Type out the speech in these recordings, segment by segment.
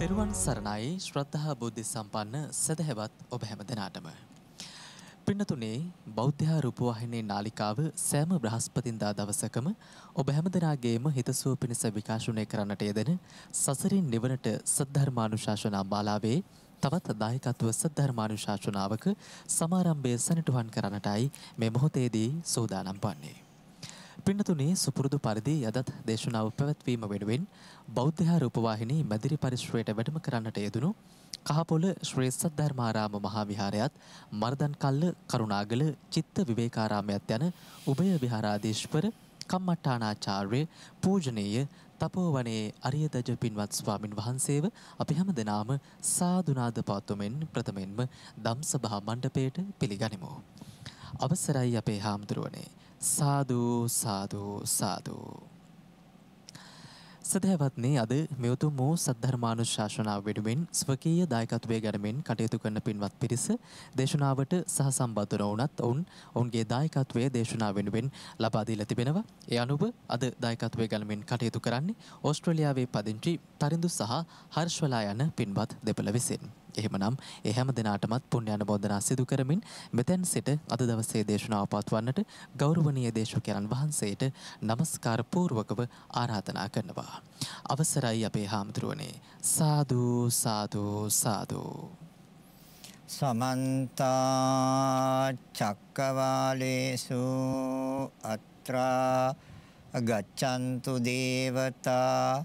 තෙරුවන් සරණයි ශ්‍රද්ධහා බුද්ධි සම්පන්න සැදහැවත් ඔබ හැම දෙනාටම. පින්නතුනේ බෞද්ධහා රූපවාහිනී නාලිකාව සෑම බ්‍රහස්පතින්දා දවසකම ඔබ හැම දෙනාගේම හිතසුව පිණිස විකාශනය කරන්නට යෙදෙන සසරින් නිවනට සද්ධර්මානුශාසනා මාලාවේ තවත් දායකත්ව සද්ධර්මානුශාසනාවක සමාරම්භය සනිටුහන් කරන්නටයි මේ මොහොතේදී සූදානම් වන්නේ. පින්නතුනේ සුපුරුදු පරිදි යදත් දේශනාව පැවැත්වීම වෙනුවෙන් බෞද්ධහා රූපවාහිනී මැදිරි පරිශ්‍රයට වැඩම කරන්නට යෙදුණු කහපොළ ශ්‍රී සද්ධර්මාරාම මහා විහාරයත් මර්දන්කල්ල කරුණාගල චිත්ත විවේකාරාමයත් යන උභය විහාරාධීශවර කම්මට්ටානාචාර්ය පූජනීය තපෝවනයේ අරියදජ පින්වත් ස්වාමින් වහන්සේව අපි හැමදෙනාම සාදුනාද පාතුමෙන් ප්‍රථමෙන්ම දම්සභා මණ්ඩපයට පිළිගනිමු. අවසරයි අපේ හාමුදුරුවනේ සාදු සාදු සාදු සදහවත්නේ අද මෙවතුම් වූ සද්ධර්මානු ශාසනාව වෙනුවෙන් ස්වකීය දායකත්වය ගැනමෙන් කටයුතු කරන පින්වත් පිරිස දේශනාවට සහ සම්බන්ධන වුනත් ඔවුන් ඔවුන්ගේ දායකත්වය දේශනාව වෙනුවෙන් ලබාදීල තිබෙනවා ඒ අනුව අද දායකත්වය ගැනමෙන් කටයුතු කරන්නේ ඕස්ට්‍රලියාවේ පදිංචි තරිඳු සහ හර්ෂවලා යන පින්වත් දෙපළ විසින්. එහෙමනම් ඒ හැම දිනාටමත් පුණ්‍ය අනුමෝදනා සිදු කරමින් මෙතෙන් සිට අද දවසේ දේශනාව පවත්වන්නට ගෞරවනීය දේශකයන් වහන්සේට নমස්කාර පූර්වකව ආරාධනා කරනවා. අවසරයි අපේ හාමුදුරුවනේ. සාදු සාදු සාදු. සමන්ත චක්කවාලේසු අත්‍රා ගච්ඡන්තු දේවතා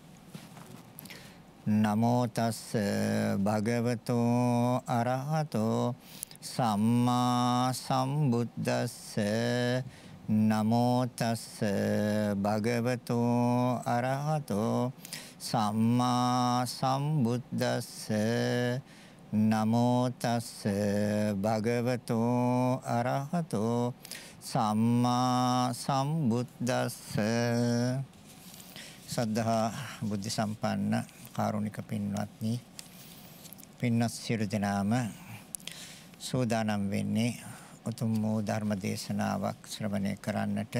නමෝ තස්ස භගවතෝ අරහතෝ සම්මා සම්බුද්දස්ස නමෝ තස්ස භගවතෝ අරහතෝ සම්මා සම්බුද්දස්ස නමෝ තස්ස භගවතෝ අරහතෝ සම්මා සම්බුද්දස්ස සද්ධා බුද්ධ සම්පන්න කාරුණික පින්වත්නි පින්නස් සියලු දෙනාම සූදානම් වෙන්නේ උතුම් වූ ධර්ම දේශනාවක් ශ්‍රවණය කරන්නට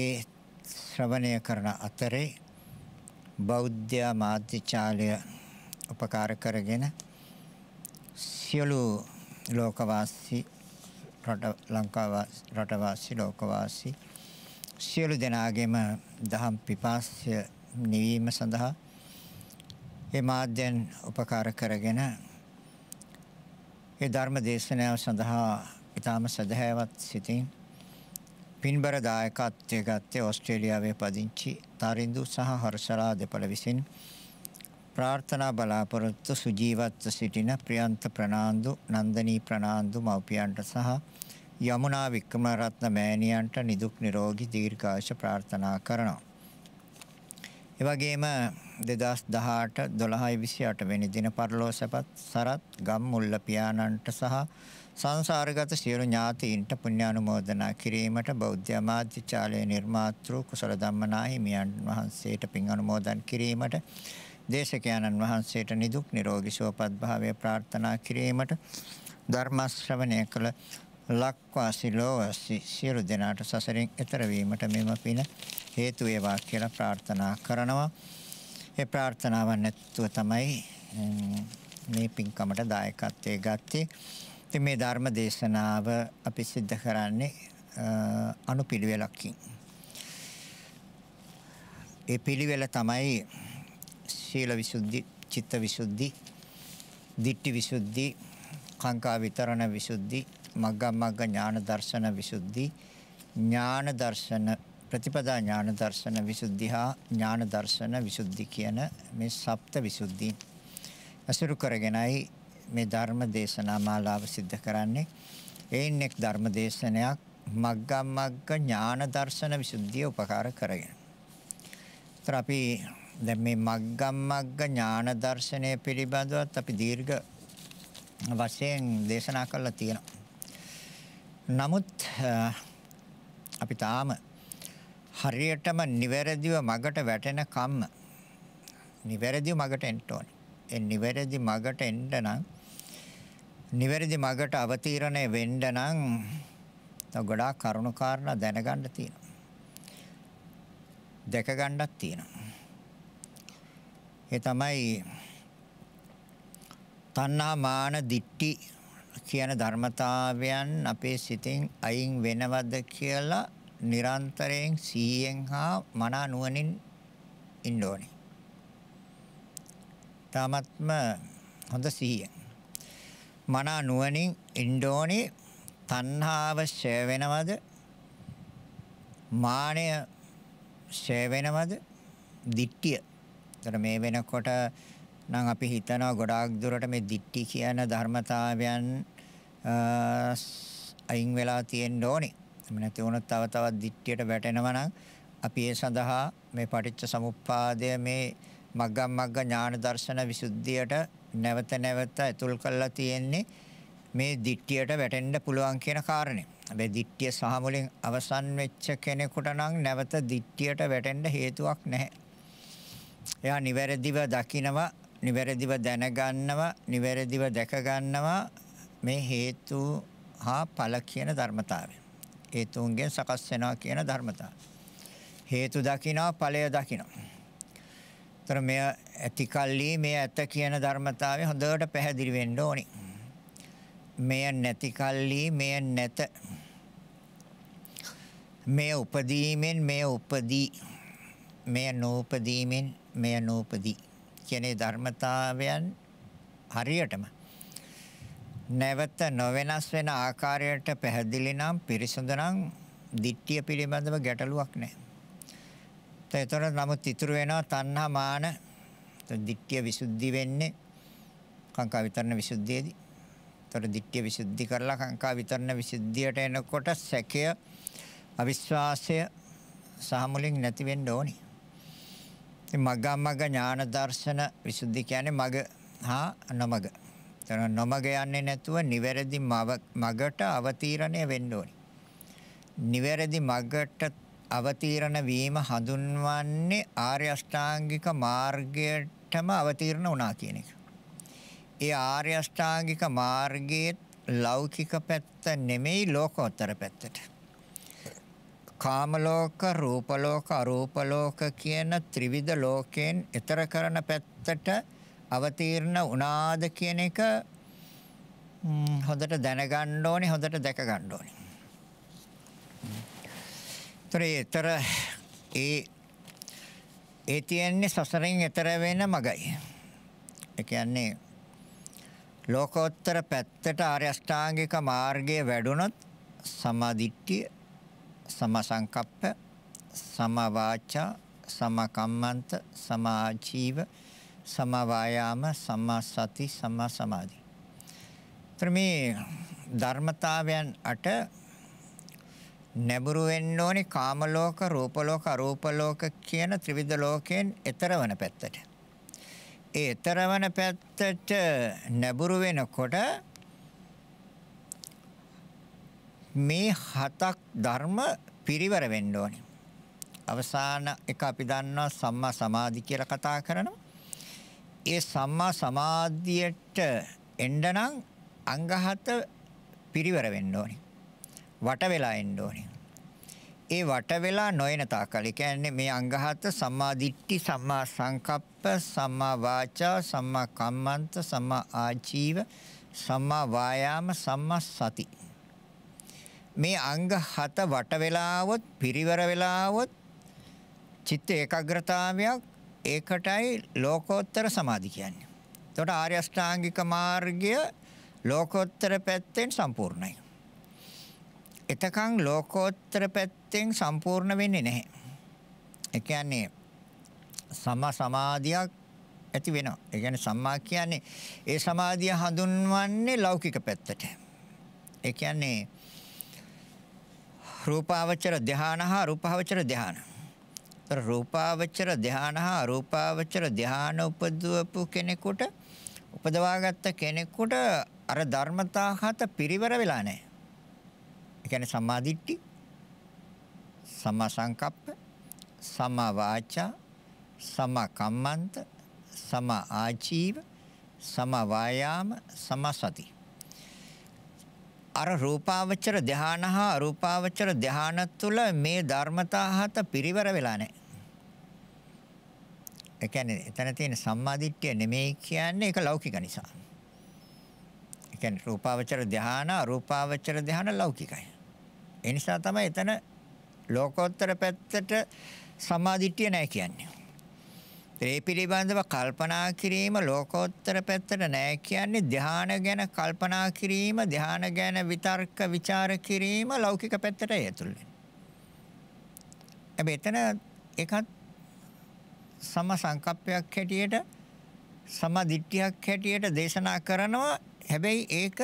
ඒ ශ්‍රවණය කරන අතරේ බෞද්ධ මාධ්‍යචාලය උපකාර කරගෙන සියලු ලෝකවාසී රට ලංකාවාසී රටවාසී ලෝකවාසී සියලු දෙනාගේම දහම් පිපාසය නිවීම සඳහා ඒ මාධ්‍යන් උපකාර කරගෙන ඒ ධර්ම දේශනාව සඳහා ඊටාම සදහැවත් සිතින් පින්බර දායකත්වයේ ගත්තේ ඕස්ට්‍රේලියාවේ පදිංචි තරින්දු සහ හර්ෂලා දෙපළ විසින් ප්‍රාර්ථනා බලාපොරොත්තු සුජීවත්ව සිටින ප්‍රියන්ත ප්‍රනාන්දු නන්දනී ප්‍රනාන්දු මව්පියන්ට සහ යමුනා වික්‍රමරත්න මෑණියන්ට නිදුක් නිරෝගී දීර්ඝායුෂ ප්‍රාර්ථනා කරනවා ඒ වගේම 2018 12 28 වෙනි දින පරලෝ සැපත් සරත් ගම් මුල්ල පියාණන්ට සහ සංසාරගත සියලු ඥාතීන්ට පුණ්‍යානුමෝදනා කිරීමට බෞද්ධ අමාත්‍යාලයේ නිර්මාතෘ කුසල ධම්මනාහි මියන් වහන්සේට පින් අනුමෝදන් කිරීමට දේශකයන්න් වහන්සේට නිදුක් නිරෝගී සුවපත් භාවය ප්‍රාර්ථනා කිරීමට ධර්ම ශ්‍රවණය කළ ලක්වාසි ලෝවාසි සියලු දෙනාට සසරෙන් එතර වීමට මෙම පින හේතු වේවා කියලා ප්‍රාර්ථනා කරනවා. ඒ ප්‍රාර්ථනාවන් නැතුව තමයි මේ පින්කමට දායකත්වයේ ගත්තේ. ඉතින් මේ ධර්ම දේශනාව අපි සිද්ධ කරන්නේ අනුපිළිවෙලකින්. ඒ පිළිවෙල තමයි සීල විසුද්ධි, චිත්ත විසුද්ධි, දිට්ඨි විසුද්ධි, කාංකා විතරණ විසුද්ධි මග්ගා මග්ග ඥාන දර්ශන විසුද්ධි ඥාන දර්ශන ප්‍රතිපදා ඥාන දර්ශන විසුද්ධි හා ඥාන දර්ශන විසුද්ධි කියන මේ සප්ත විසුද්ධි අසුරු කරගෙනයි මේ ධර්ම දේශනා මාලාව සිද්ධ කරන්නේ එයින් එක් ධර්ම දේශනයක් මග්ගා මග්ග ඥාන දර්ශන විසුද්ධිය උපකාර කරගෙන. ඒතර අපි දැන් මේ මග්ගා මග්ග ඥාන දර්ශනය පිළිබඳවත් අපි දීර්ඝ වශයෙන් දේශනා කරලා තියෙනවා. නමුත් අපි තාම හරියටම නිවැරදිව මගට වැටෙන කම්ම නිවැරදිව මගට එන්න ඕනේ. ඒ නිවැරදි මගට එන්න නම් නිවැරදි මගට අවතීර්ණය වෙන්න නම් ගොඩාක් කරුණු කාරණා දැනගන්න තියෙනවා. දැක ගන්නත් තියෙනවා. ඒ තමයි තණ්හා මාන දිට්ටි කියන ධර්මතාවයන් අපේ සිතෙන් අයින් වෙනවද කියලා නිරන්තරයෙන් සිහියෙන් හා මනා නුවණින් ඉන්න ඕනේ. තාමත්ම හොඳ සිහියෙන්. මනා නුවණින් ඉන්න ඕනේ තණ්හාව ඡය වෙනවද? මානය ඡය වෙනවද? දිට්ඨිය. ඒතර මේ වෙනකොට නම් අපි හිතනවා ගොඩාක් දුරට මේ දික්ටි කියන ධර්මතාවයන් අයින් වෙලා තියෙන්න ඕනේ. එහෙම නැති වුණොත් තව තවත් දික්ටියට වැටෙනවා නම් අපි ඒ සඳහා මේ පටිච්ච සමුප්පාදය මේ මග්ගම් මග්ග ඥාන දර්ශන විසුද්ධියට නැවත නැවත ඇතුල් කරලා තියෙන්නේ මේ දික්ටියට වැටෙන්න පුළුවන් කියන කාරණේ. මේ දික්ටිය සහ මුලින් අවසන් වෙච්ච කෙනෙකුට නම් නැවත දික්ටියට වැටෙන්න හේතුවක් නැහැ. එයා නිවැරදිව දකිනවා නිවැරදිව දැනගන්නවා, නිවැරදිව දැකගන්නවා මේ හේතු හා ඵල කියන ධර්මතාවය. හේතුන්ගෙන් සකස් වෙනවා කියන ධර්මතාවය. හේතු දකිනවා, ඵලය දකිනවා. තර මෙය ඇති කල්ලි මේ ඇත කියන ධර්මතාවය හොඳට පැහැදිලි වෙන්න ඕනි. මෙය නැති කල්ලි මෙය නැත. මෙය උපදීමෙන් මෙය උපදී. මෙය නූපදීමෙන් මෙය නූපදී. කියන ධර්මතාවයන් හරියටම නැවත නොවෙනස් වෙන ආකාරයට පැහැදිලි නම් පිරිසුදු නම් ditthිය පිළිබඳව ගැටලුවක් නැහැ. ඒතර නමුත් ඉතුරු වෙනවා තණ්හා මාන ditthිය විසුද්ධි වෙන්නේ කාංකා විතරණ විසුද්ධියේදී. ඒතර ditthිය විසුද්ධි කරලා කාංකා විතරණ විසුද්ධියට එනකොට සැකය අවිශ්වාසය සහ මුලින් නැති වෙන්න ඕනේ. මග්ගමග්ග ඥාන දර්ශන විසුද්ධි කියන්නේ මග හා නොමග. එතන නොමග යන්නේ නැතුව නිවැරදි මගට අවතීර්ණය වෙන්න ඕනි. නිවැරදි මගට අවතීර්ණ වීම හඳුන්වන්නේ ආර්ය අෂ්ටාංගික මාර්ගයටම අවතීර්ණ වුණා කියන එක. ඒ ආර්ය අෂ්ටාංගික මාර්ගයේ ලෞකික පැත්ත නෙමෙයි ලෝකෝත්තර පැත්තට. කාම ලෝක, රූප ලෝක, අරූප ලෝක කියන ත්‍රිවිධ ලෝකයෙන් ඈතර කරන පැත්තට අවතීර්ණ වුණාද කියන එක හොඳට දැනගන්න ඕනේ, හොඳට දැක ගන්න ඕනේ. ත්‍රිතර ඒ ඒ තියන්නේ සසරෙන් ඈතර වෙන මගයි. ඒ කියන්නේ ලෝකෝත්තර පැත්තට ආර්ය අෂ්ටාංගික මාර්ගයේ වැඩුණොත් සමාධිට්ඨිය සමසංකප්ප, සමවාචා, සමකම්මන්ත, සමාජීව, සමවායාම, සමසති, සමසමාධි. ත්‍රමේ ධර්මතාවයන් 8 නැඹුරු වෙන්න ඕනේ කාම ලෝක, රූප ලෝක, අරූප ලෝක කියන ත්‍රිවිධ ලෝකයෙන් ඈතර වෙන පැත්තට. ඒ ඈතර වෙන පැත්තට නැඹුරු වෙනකොට මේ හතක් ධර්ම පිරිවර වෙන්න ඕනේ. අවසාන එක අපි දන්නවා සම්මා සමාධි කියලා කතා කරනවා. ඒ සම්මා සමාධියට එන්න නම් අංග හත පිරිවර වෙන්න ඕනේ. වට වෙලා එන්න ඕනේ. ඒ වට වෙලා නොයන තාකල්. ඒ කියන්නේ මේ අංග හත සම්මා දිට්ඨි, සම්මා සංකප්ප, සම්මා වාචා, සම්මා කම්මන්ත, සම්මා ආජීව, සම්මා වායාම, සම්මා සති. මේ අංග 7 වට වෙලාවොත් පිරිවර වෙලාවොත් චිත්ත ඒකාග්‍රතාවයක් ඒකටයි ලෝකෝත්තර සමාධි කියන්නේ. එතකොට ආර්ය අෂ්ටාංගික මාර්ගය ලෝකෝත්තර පැත්තෙන් සම්පූර්ණයි. එතකන් ලෝකෝත්තර පැත්තෙන් සම්පූර්ණ වෙන්නේ නැහැ. ඒ කියන්නේ සම සමාධියක් ඇති වෙනවා. ඒ කියන්නේ සම්මා කියන්නේ ඒ සමාධිය හඳුන්වන්නේ ලෞකික පැත්තට. ඒ කියන්නේ රූපාවචර ධානා හා රූපාවචර ධානා රූපාවචර ධාන හා අරූපාවචර ධාන උපදවපු කෙනෙකුට උපදවාගත්ත කෙනෙකුට අර ධර්මතා හත පිරිවර වෙලා නැහැ. ඒ කියන්නේ සම්මාදිට්ඨි, සම්මා සංකප්ප, සම්මා වාචා, සම්මා කම්මන්ත, සම්මා ආජීව, සම්මා වායාම, සම්මා සති. අර රූපාවචර ධාන හා අරූපාවචර ධාන තුල මේ ධර්මතා හත පිරිවර වෙලා නැහැ. ඒ කියන්නේ එතන තියෙන සම්මාදිට්ඨිය නෙමෙයි කියන්නේ ඒක ලෞකික නිසා. ඒ කියන්නේ රූපාවචර ධාන අරූපාවචර ධාන ලෞකිකයි. ඒ නිසා තමයි එතන ලෝකෝත්තර පැත්තට සම්මාදිට්ඨිය නැහැ කියන්නේ. ඒ පිළිබඳව කල්පනා කිරීම ලෝකෝත්තර පැත්තට නෑ කියන්නේ ධානය ගැන කල්පනා කිරීම ධානය ගැන විතර්ක ਵਿਚාර කිරීම ලෞකික පැත්තට ඇතුල් වෙනවා. එතන එකත් සම සංකප්පයක් හැටියට සම දිට්ඨියක් හැටියට දේශනා කරනවා. හැබැයි ඒක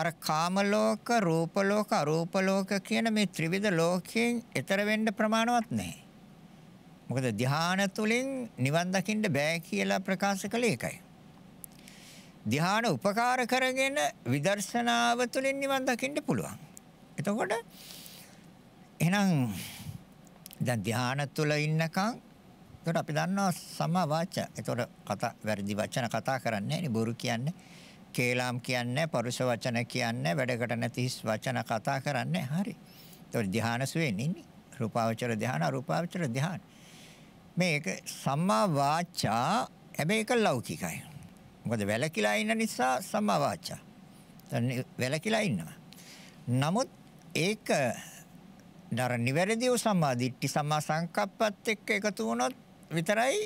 අර කාම ලෝක, රූප ලෝක, අරූප ලෝක කියන මේ ත්‍රිවිධ ලෝකයෙන් ඈතර වෙන්න ප්‍රමාණවත් නැහැ. මොකද ධ්‍යාන තුළින් නිවන් දකින්න බෑ කියලා ප්‍රකාශ කළේ ඒකයි. ධ්‍යාන උපකාර කරගෙන විදර්ශනාව තුළින් නිවන් දකින්න පුළුවන්. එතකොට එහෙනම් දැන් ධ්‍යාන තුළ ඉන්නකම් එතකොට අපි දන්නවා සමා වාච. එතකොට කතා වැරදි වචන කතා කරන්නේ නෑනේ බොරු කියන්නේ. කේලම් කියන්නේ පරුෂ වචන කියන්නේ වැඩකට නැති වචන කතා කරන්නේ. හරි. එතකොට ධ්‍යානසුවේ ඉන්නේ. රූපාවචර ධ්‍යාන අරූපාවචර ධ්‍යාන. මේක සම්මා වාචා හැබැයි ඒක ලෞකිකයි. මොකද වැලකිලා ඉන්න නිසා සම්මා වාචා. වැලකිලා ඉන්නවා. නමුත් ඒක දර නිවැරදිව සම්මා දිට්ඨි සම්මා සංකප්පත් එක්ක එකතු වුණොත් විතරයි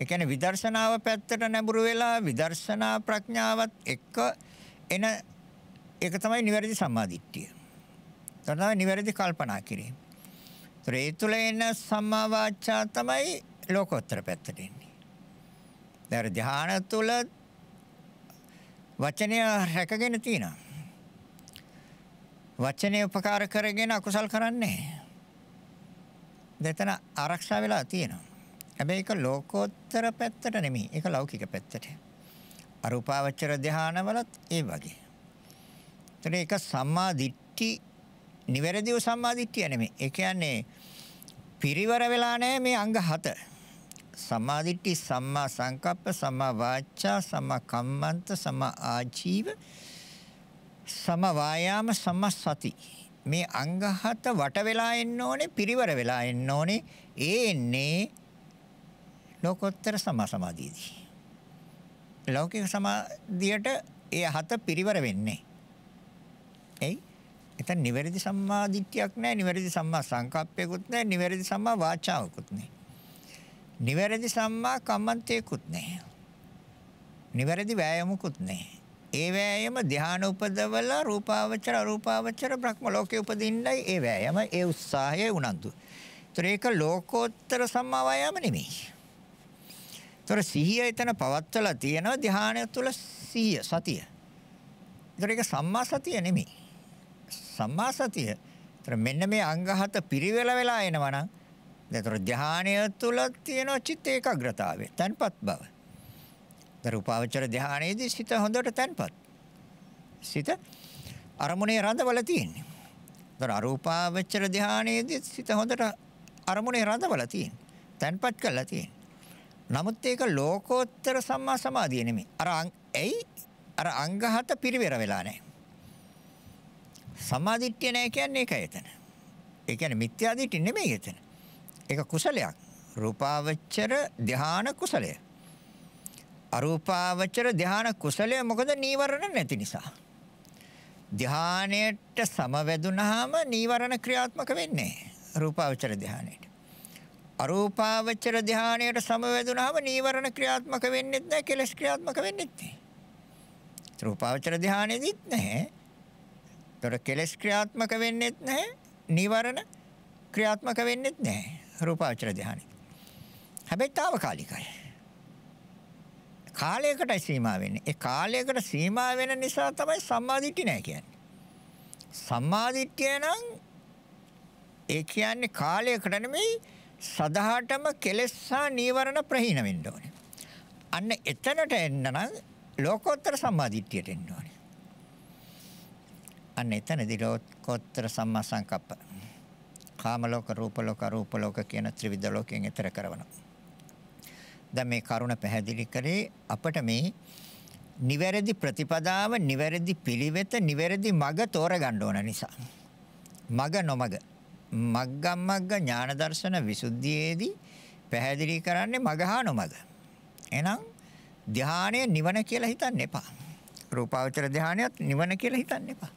ඒ කියන්නේ විදර්ශනාව පැත්තට නැඹුරු වෙලා විදර්ශනා ප්‍රඥාවත් එක්ක එන ඒක තමයි නිවැරදි සම්මාදිට්ඨිය. ඒක තමයි නිවැරදි කල්පනා කිරීම. ඒතර ඒ තුළ එන සම්මා වාචා තමයි ලෝකෝත්තර පැත්තට එන්නේ. දැන් ධ්‍යාන තුල වචනය රැකගෙන තියෙනවා. වචනේ උපකාර කරගෙන අකුසල් කරන්නේ. දෙතන ආරක්ෂා වෙලා තියෙනවා. හැබැයි ඒක ලෝකෝත්තර පැත්තට නෙමෙයි. ඒක ලෞකික පැත්තට. අරූපාවචර ධානවලත් ඒ වගේ. එතන ඒක සම්මා දිට්ඨි නිවැරදිව සම්මා දිට්ඨිය නෙමෙයි. ඒ කියන්නේ පිරිවර වෙලා නැහැ මේ අංග 7. සමාධිට්ඨි සම්මා සංකප්ප සම්මා වාචා සම්මා කම්මන්ත සම්මා ආජීව සම්මා වායාම සම්මා සති මේ අංග හත වට වෙලා එන්න ඕනේ පිරිවර වෙලා එන්න ඕනේ ඒ එන්නේ ලෝකෝත්තර සම්මා සමාධියදී ලෞකික සමාධියට ඒ හත පිරිවර වෙන්නේ එයි එතන නිවැරදි සම්මා දිට්ඨියක් නැහැ නිවැරදි සම්මා සංකප්පයකුත් නැහැ නිවැරදි සම්මා වාචාවකුත් නැහැ නිවැරදි සම්මා කම්මන්තේකුත් නැහැ. නිවැරදි වෑයමකුත් නැහැ. ඒ වෑයම ධාන උපදවලා රූපාවචර අරූපාවචර බ්‍රහ්ම ලෝකේ උපදින්නයි ඒ වෑයම ඒ උත්සාහය උනන්දු. ඒතර ඒක ලෝකෝත්තර සම්මා වෑයම නෙමෙයි. ඒතර සිහිය එතන පවත්වලා තියෙනවා ධානය තුල සිහිය සතිය. ඒතර ඒක සම්මා සතිය නෙමෙයි. සම්මා සතිය. ඒතර මෙන්න මේ අංග හත පිරිවෙලා වෙලා එනවා නම් ඒතර ධානය තුලත් තියෙන චිත්ත ඒකාග්‍රතාවය, තන්පත් බව. දරුපාවචර ධානයේදී සිත හොඳට තන්පත්. සිත අරමුණේ රඳවල තියෙන්නේ. ඒතර අරූපාවචර ධානයේදී සිත හොඳට අරමුණේ රඳවල තියෙන්නේ. තන්පත් කරලා තියෙන්නේ. නමුත් ඒක ලෝකෝත්තර සම්මා සමාධිය නෙමෙයි. අර ඇයි අර අංග හත පිරිවෙර වෙලා නැහැ. සම්මාදිට්ඨිය නැහැ කියන්නේ ඒකයි එතන. ඒ කියන්නේ මිත්‍යාදිට්ඨිය නෙමෙයි එතන. ඒක කුසලයක්. රූපාවචර ධාන කුසලය. අරූපාවචර ධාන කුසලය මොකද නීවරණ නැති නිසා. ධානයට සමවැදුනහම නීවරණ ක්‍රියාත්මක වෙන්නේ රූපාවචර ධානයට. අරූපාවචර ධානයට සමවැදුනහම නීවරණ ක්‍රියාත්මක වෙන්නේ නැහැ කෙලස් ක්‍රියාත්මක වෙන්නේ නැහැ. රූපාවචර ධානයේදීත් නැහැ. ඒතර කෙලස් ක්‍රියාත්මක වෙන්නේ නැහැ. නීවරණ ක්‍රියාත්මක වෙන්නේ නැහැ. රූපාවචර ධානය. හැබැයි తాවකාලිකයි. කාලයකට සීමා වෙන්නේ. ඒ කාලයකට සීමා වෙන නිසා තමයි සම්මාදිට්ඨිය නැහැ කියන්නේ. සම්මාදිට්ඨිය නම් ඒ කියන්නේ කාලයකට නෙමෙයි සදාටම කෙලෙස් සහ නීවරණ ප්‍රහීන වෙන්න ඕනේ. අන්න එතනට එන්න නම් ලෝකෝත්තර සම්මාදිට්ඨියට එන්න ඕනේ. අන්න එතනදී ලෝකෝත්තර සම්මා සංකප්ප කාම ලෝක, රූප ලෝක, අරූප ලෝක කියන ත්‍රිවිධ ලෝකයෙන් එතර කරනවා. දැන් මේ කරුණ පැහැදිලි කරේ අපට මේ නිවැරදි ප්‍රතිපදාව, නිවැරදි පිළිවෙත, නිවැරදි මඟ තෝරගන්න ඕන නිසා. මඟ නොමඟ. මග්ගම් මග්ග ඥාන දර්ශන විසුද්ධියේදී පැහැදිලි කරන්නේ මඟ හා නොමඟ. එහෙනම් ධානය නිවන කියලා හිතන්න එපා. රූපාවචර ධානයත් නිවන කියලා හිතන්න එපා.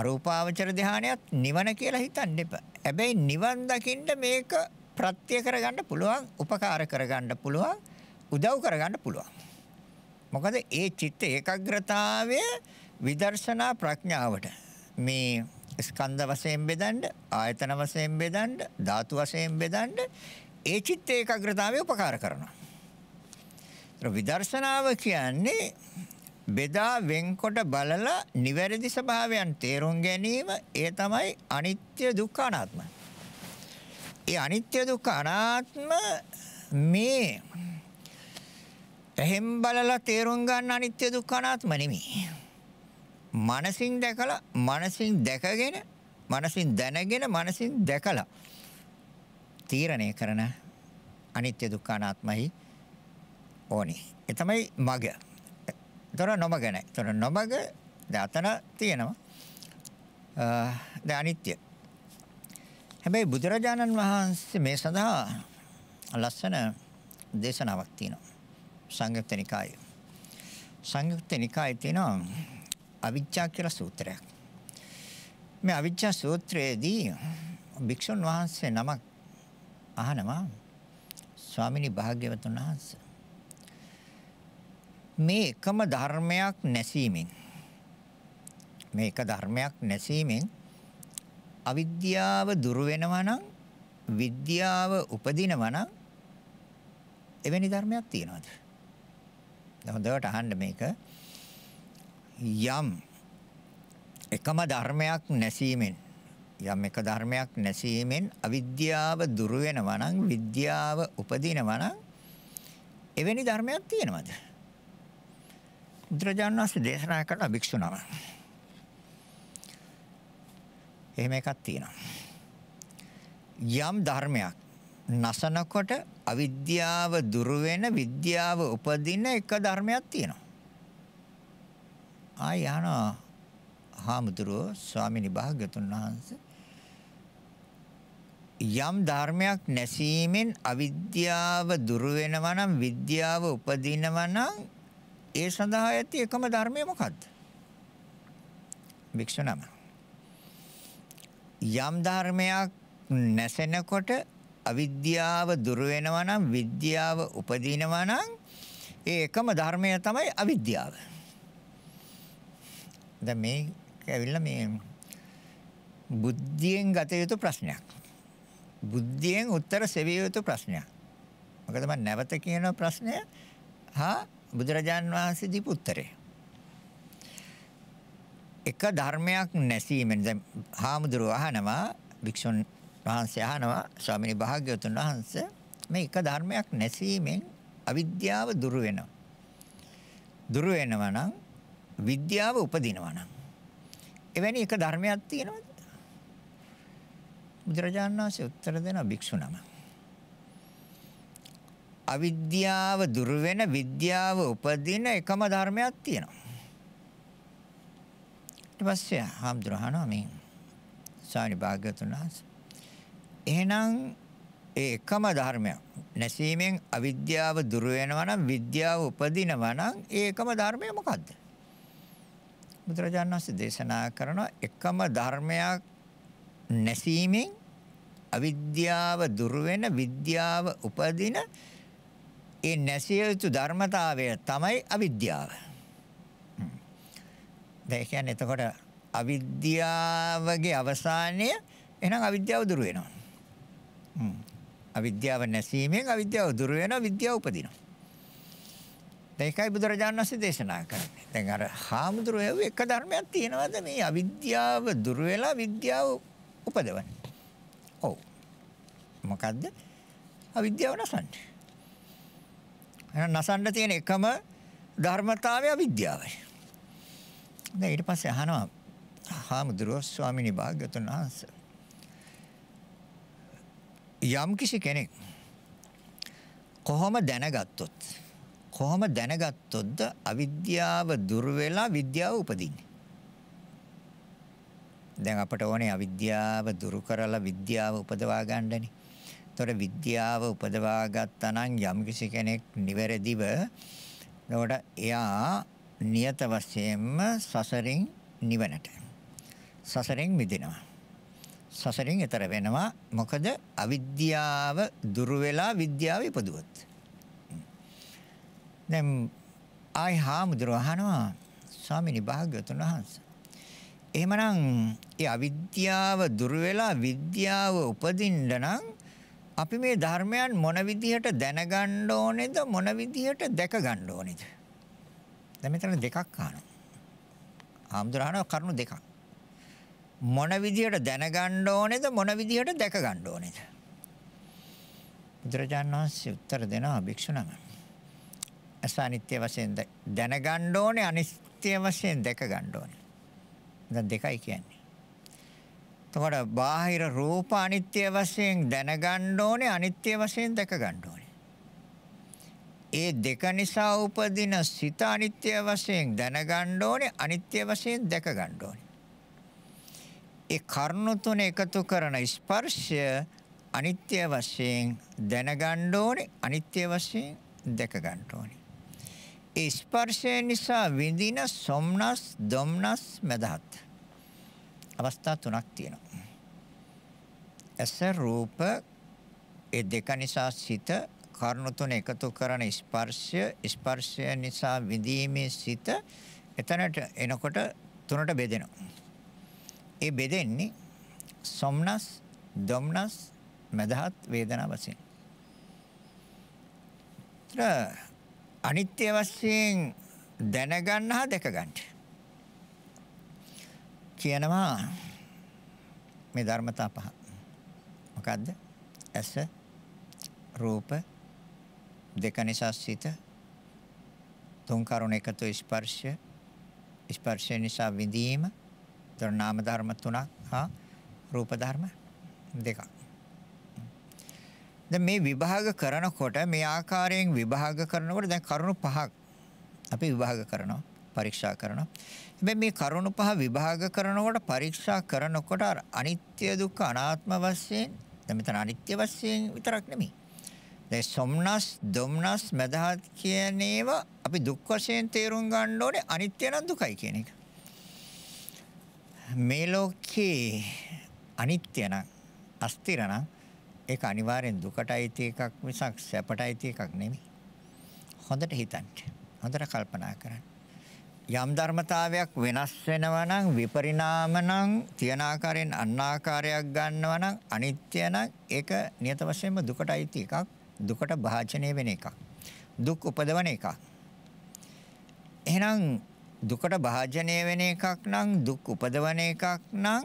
අරූපාවචර ධානයත් නිවන කියලා හිතන්න එපා. හැබැයි නිවන් දකින්න මේක ප්‍රත්‍ය කරගන්න පුළුවන්, උපකාර කරගන්න පුළුවන්, උදව් කරගන්න පුළුවන්. මොකද ඒ චිත්ත ඒකාග්‍රතාවය විදර්ශනා ප්‍රඥාවට මේ ස්කන්ධ වශයෙන් බෙදන්න, ආයතන වශයෙන් බෙදන්න, ධාතු වශයෙන් බෙදන්න ඒ චිත්ත ඒකාග්‍රතාවය උපකාර කරනවා. විදර්ශනාව කියන්නේ බෙදා වෙන්කොට බලලා නිවැරදි ස්වභාවයන් තේරුම් ගැනීම ඒ තමයි අනිත්‍ය දුක්ඛ අනාත්ම. ඒ අනිත්‍ය දුක්ඛ අනාත්ම මේ එහෙම් බලලා තේරුම් ගන්න අනිත්‍ය දුක්ඛ අනාත්ම නෙමෙයි. මනසින් දැකලා, මනසින් දැකගෙන, මනසින් දැනගෙන, මනසින් දැකලා තීරණය කරන අනිත්‍ය දුක්ඛ අනාත්මයි ඕනේ. ඒ තමයි මග. ඒතර නොම ගැන. ඒතර නොමග දැන් අතන තියෙනවා. දැන් අනිත්‍ය. හැබැයි බුදුරජාණන් වහන්සේ මේ සඳහා ලස්සන දේශනාවක් තියෙනවා. සංයුක්ත නිකායේ. සංයුක්ත නිකායේ තියෙනවා අවිජ්ජා කියලා සූත්‍රයක්. මේ අවිජ්ජා සූත්‍රයේදී භික්ෂුන් වහන්සේ නමක් අහනවා ස්වාමිනී භාග්‍යවතුන් වහන්සේ මේ එකම ධර්මයක් නැසීමෙන් මේ එක ධර්මයක් නැසීමෙන් අවිද්‍යාව දුර වෙනවා නම් විද්‍යාව උපදිනවා නම් එවැනි ධර්මයක් තියනවාද? හොඳට අහන්න මේක. යම් එකම ධර්මයක් නැසීමෙන් යම් එක ධර්මයක් නැසීමෙන් අවිද්‍යාව දුර වෙනවා නම් විද්‍යාව උපදිනවා නම් එවැනි ධර්මයක් තියනවාද? බුදුරජාණන් වහන්සේ දේශනා කළ භික්ෂුණව. එහෙම එකක් තියෙනවා. යම් ධර්මයක් නසනකොට අවිද්‍යාව දුරු වෙන විද්‍යාව උපදින එක ධර්මයක් තියෙනවා. ආය යන හාමුදුරුවෝ ස්වාමිනී භාග්‍යතුන් වහන්සේ යම් ධර්මයක් නැසීමෙන් අවිද්‍යාව දුරු වෙනවා නම් විද්‍යාව උපදිනවා නම් ඒ සඳහා ඇති එකම ධර්මය මොකද්ද? භික්ෂුනම. යම් ධර්මයක් නැසෙනකොට අවිද්‍යාව දුර වෙනවා නම් විද්‍යාව උපදිනවා නම් ඒ එකම ධර්මය තමයි අවිද්‍යාව. දැන් මේ ඇවිල්ලා මේ බුද්ධියෙන් ගත යුතු ප්‍රශ්නයක්. බුද්ධියෙන් උත්තර සෙවිය යුතු ප්‍රශ්නයක්. මොකද මම නැවත කියන ප්‍රශ්නය හා බුදුරජාන් වහන්සේ දීපු උත්තරේ. එක ධර්මයක් නැසීමෙන් දැන් හාමුදුරුව අහනවා වික්ෂුන් වහන්සේ අහනවා ස්වාමීන් භාග්‍යවතුන් වහන්සේ මේ එක ධර්මයක් නැසීමෙන් අවිද්‍යාව දුරු වෙනවා. දුරු වෙනවා නම් විද්‍යාව උපදිනවා නම් එවැනි එක ධර්මයක් තියෙනවද? බුදුරජාණන් වහන්සේ උත්තර දෙනවා භික්ෂුණම. අවිද්‍යාව දුර වෙන විද්‍යාව උපදින එකම ධර්මයක් තියෙනවා. ඊට පස්සේ හම්දුරහනවා මේ සානි භාග්‍යතුන් වහන්සේ. එහෙනම් ඒ එකම ධර්මයක් නැසීමෙන් අවිද්‍යාව දුර වෙනවා නම් විද්‍යාව උපදිනවා නම් ඒ එකම ධර්මය මොකද්ද? බුදුරජාණන් වහන්සේ දේශනා කරන එකම ධර්මයක් නැසීමෙන් අවිද්‍යාව දුර වෙන විද්‍යාව උපදින ඒ නැසිය යුතු ධර්මතාවය තමයි අවිද්‍යාව. දැන් කියන්නේ එතකොට අවිද්‍යාවගේ අවසානය එහෙනම් අවිද්‍යාව දුර වෙනවා. අවිද්‍යාව නැසීමෙන් අවිද්‍යාව දුර වෙනවා විද්‍යාව උපදිනවා. දැන් ඒකයි බුදුරජාණන් වහන්සේ දේශනා කරන්නේ. දැන් අර හාමුදුරුවෝ යව එක ධර්මයක් තියෙනවද මේ අවිද්‍යාව දුර වෙලා විද්‍යාව උපදවන්නේ. ඔව්. මොකද්ද? අවිද්‍යාව නැසන්නේ. එහෙනම් නසන්න තියෙන එකම ධර්මතාවය අවිද්‍යාවයි. දැන් ඊට පස්සේ අහනවා හාමුදුරුවෝ ස්වාමිනී භාග්‍යතුන් වහන්සේ යම් කිසි කෙනෙක් කොහොම දැනගත්තොත් කොහොම දැනගත්තොත්ද අවිද්‍යාව දුර වෙලා විද්‍යාව උපදින්නේ දැන් අපට ඕනේ අවිද්‍යාව දුරු කරලා විද්‍යාව උපදවා ගන්නනේ තොර විද්‍යාව උපදවා ගත්තා නම් යම්කිසි කෙනෙක් නිවැරදිව එතකොට එයා නියත වශයෙන්ම සසරින් නිවනට සසරෙන් මිදෙනවා. සසරෙන් එතර වෙනවා. මොකද අවිද්‍යාව දුරු වෙලා විද්‍යාව ඉපදුවොත්. දැන් ආයි හාමුදුර අහනවා ස්වාමිනී භාග්‍යවතුන් වහන්සේ. එහෙමනම් ඒ අවිද්‍යාව දුරු වෙලා විද්‍යාව උපදින්න නම් අපි මේ ධර්මයන් මොන විදිහට දැනගන්න ඕනේද මොන විදිහට දැක ගන්න ඕනේද? දැන් මෙතන දෙකක් ආනවා. ආම්දුරහන කරුණු දෙකක්. මොන විදිහට දැනගන්න ඕනේද මොන විදිහට දැක ගන්න ඕනේද? බුදුරජාණන් වහන්සේ උත්තර දෙනවා භික්ෂුණම. අස අනිත්‍ය වශයෙන් දැනගන්න ඕනේ අනිත්‍ය වශයෙන් දැක ගන්න ඕනේ. දැන් දෙකයි කියන්නේ. එතකොට බාහිර රූප අනිත්‍ය වශයෙන් දැනගන්න ඕනේ අනිත්‍ය වශයෙන් දැකගන්න ඕනේ. ඒ දෙක නිසා උපදින සිත අනිත්‍ය වශයෙන් දැනගන්න ඕනේ අනිත්‍ය වශයෙන් දැකගන්න ඕනේ. ඒ කර්ණු තුන එකතු කරන ස්පර්ශය අනිත්‍ය වශයෙන් දැනගන්න ඕනේ අනිත්‍ය වශයෙන් දැකගන්න ඕනේ. ඒ ස්පර්ශය නිසා විඳින සොම්නස්, දොම්නස් මදහත්. අවස්ථා තුනක් තියෙනවා. ඇස රූප ඒ දෙක නිසා සිත කරුණු තුන එකතු කරන ස්පර්ශය ස්පර්ශය නිසා විඳීමේ සිත එතනට එනකොට තුනට බෙදෙනවා. ඒ බෙදෙන්නේ සොම්නස්, දොම්නස්, මදහත් වේදනා වශයෙන්. අනිත්‍ය වශයෙන් දැනගන්න හා දැකගන්න. කියනවා මේ ධර්මතා පහ. මොකද්ද? ඇස රූප දෙක නිසා සිත තුන් කරුණ එකතු ස්පර්ශය ස්පර්ශය නිසා විඳීම තර නාම ධර්ම තුනක් හා රූප ධර්ම දෙකක් දැන් මේ විභාග කරනකොට මේ ආකාරයෙන් විභාග කරනකොට දැන් කරුණු පහක් අපි විභාග කරනවා පරීක්ෂා කරනවා හැබැයි මේ කරුණු පහ විභාග කරනකොට පරීක්ෂා කරනකොට අනිත්‍ය දුක්ඛ අනාත්ම වශයෙන් දැන් මෙතන අනිත්‍ය වශයෙන් විතරක් නෙමෙයි. දැන් සොම්නස්, දොම්නස්, මදහත් කියන ඒවා අපි දුක් වශයෙන් තේරුම් ගන්න ඕනේ අනිත්‍ය නම් දුකයි කියන එක. මේ ලෝකේ අනිත්‍ය නම් අස්තිර නම් ඒක අනිවාර්යෙන් දුකටයි තිය එකක් මිසක් සැපටයි තිය එකක් නෙමෙයි. හොඳට හිතන්න. හොඳට කල්පනා කරන්න. යම් ධර්මතාවයක් වෙනස් වෙනවා නම් විපරිණාම නම් තියන ආකාරයෙන් අන් ආකාරයක් ගන්නවා නම් අනිත්‍ය නම් ඒක නියත වශයෙන්ම දුකට අයිති එකක් දුකට භාජනය වෙන එකක් දුක් උපදවන එකක් එහෙනම් දුකට භාජනය වෙන එකක් නම් දුක් උපදවන එකක් නම්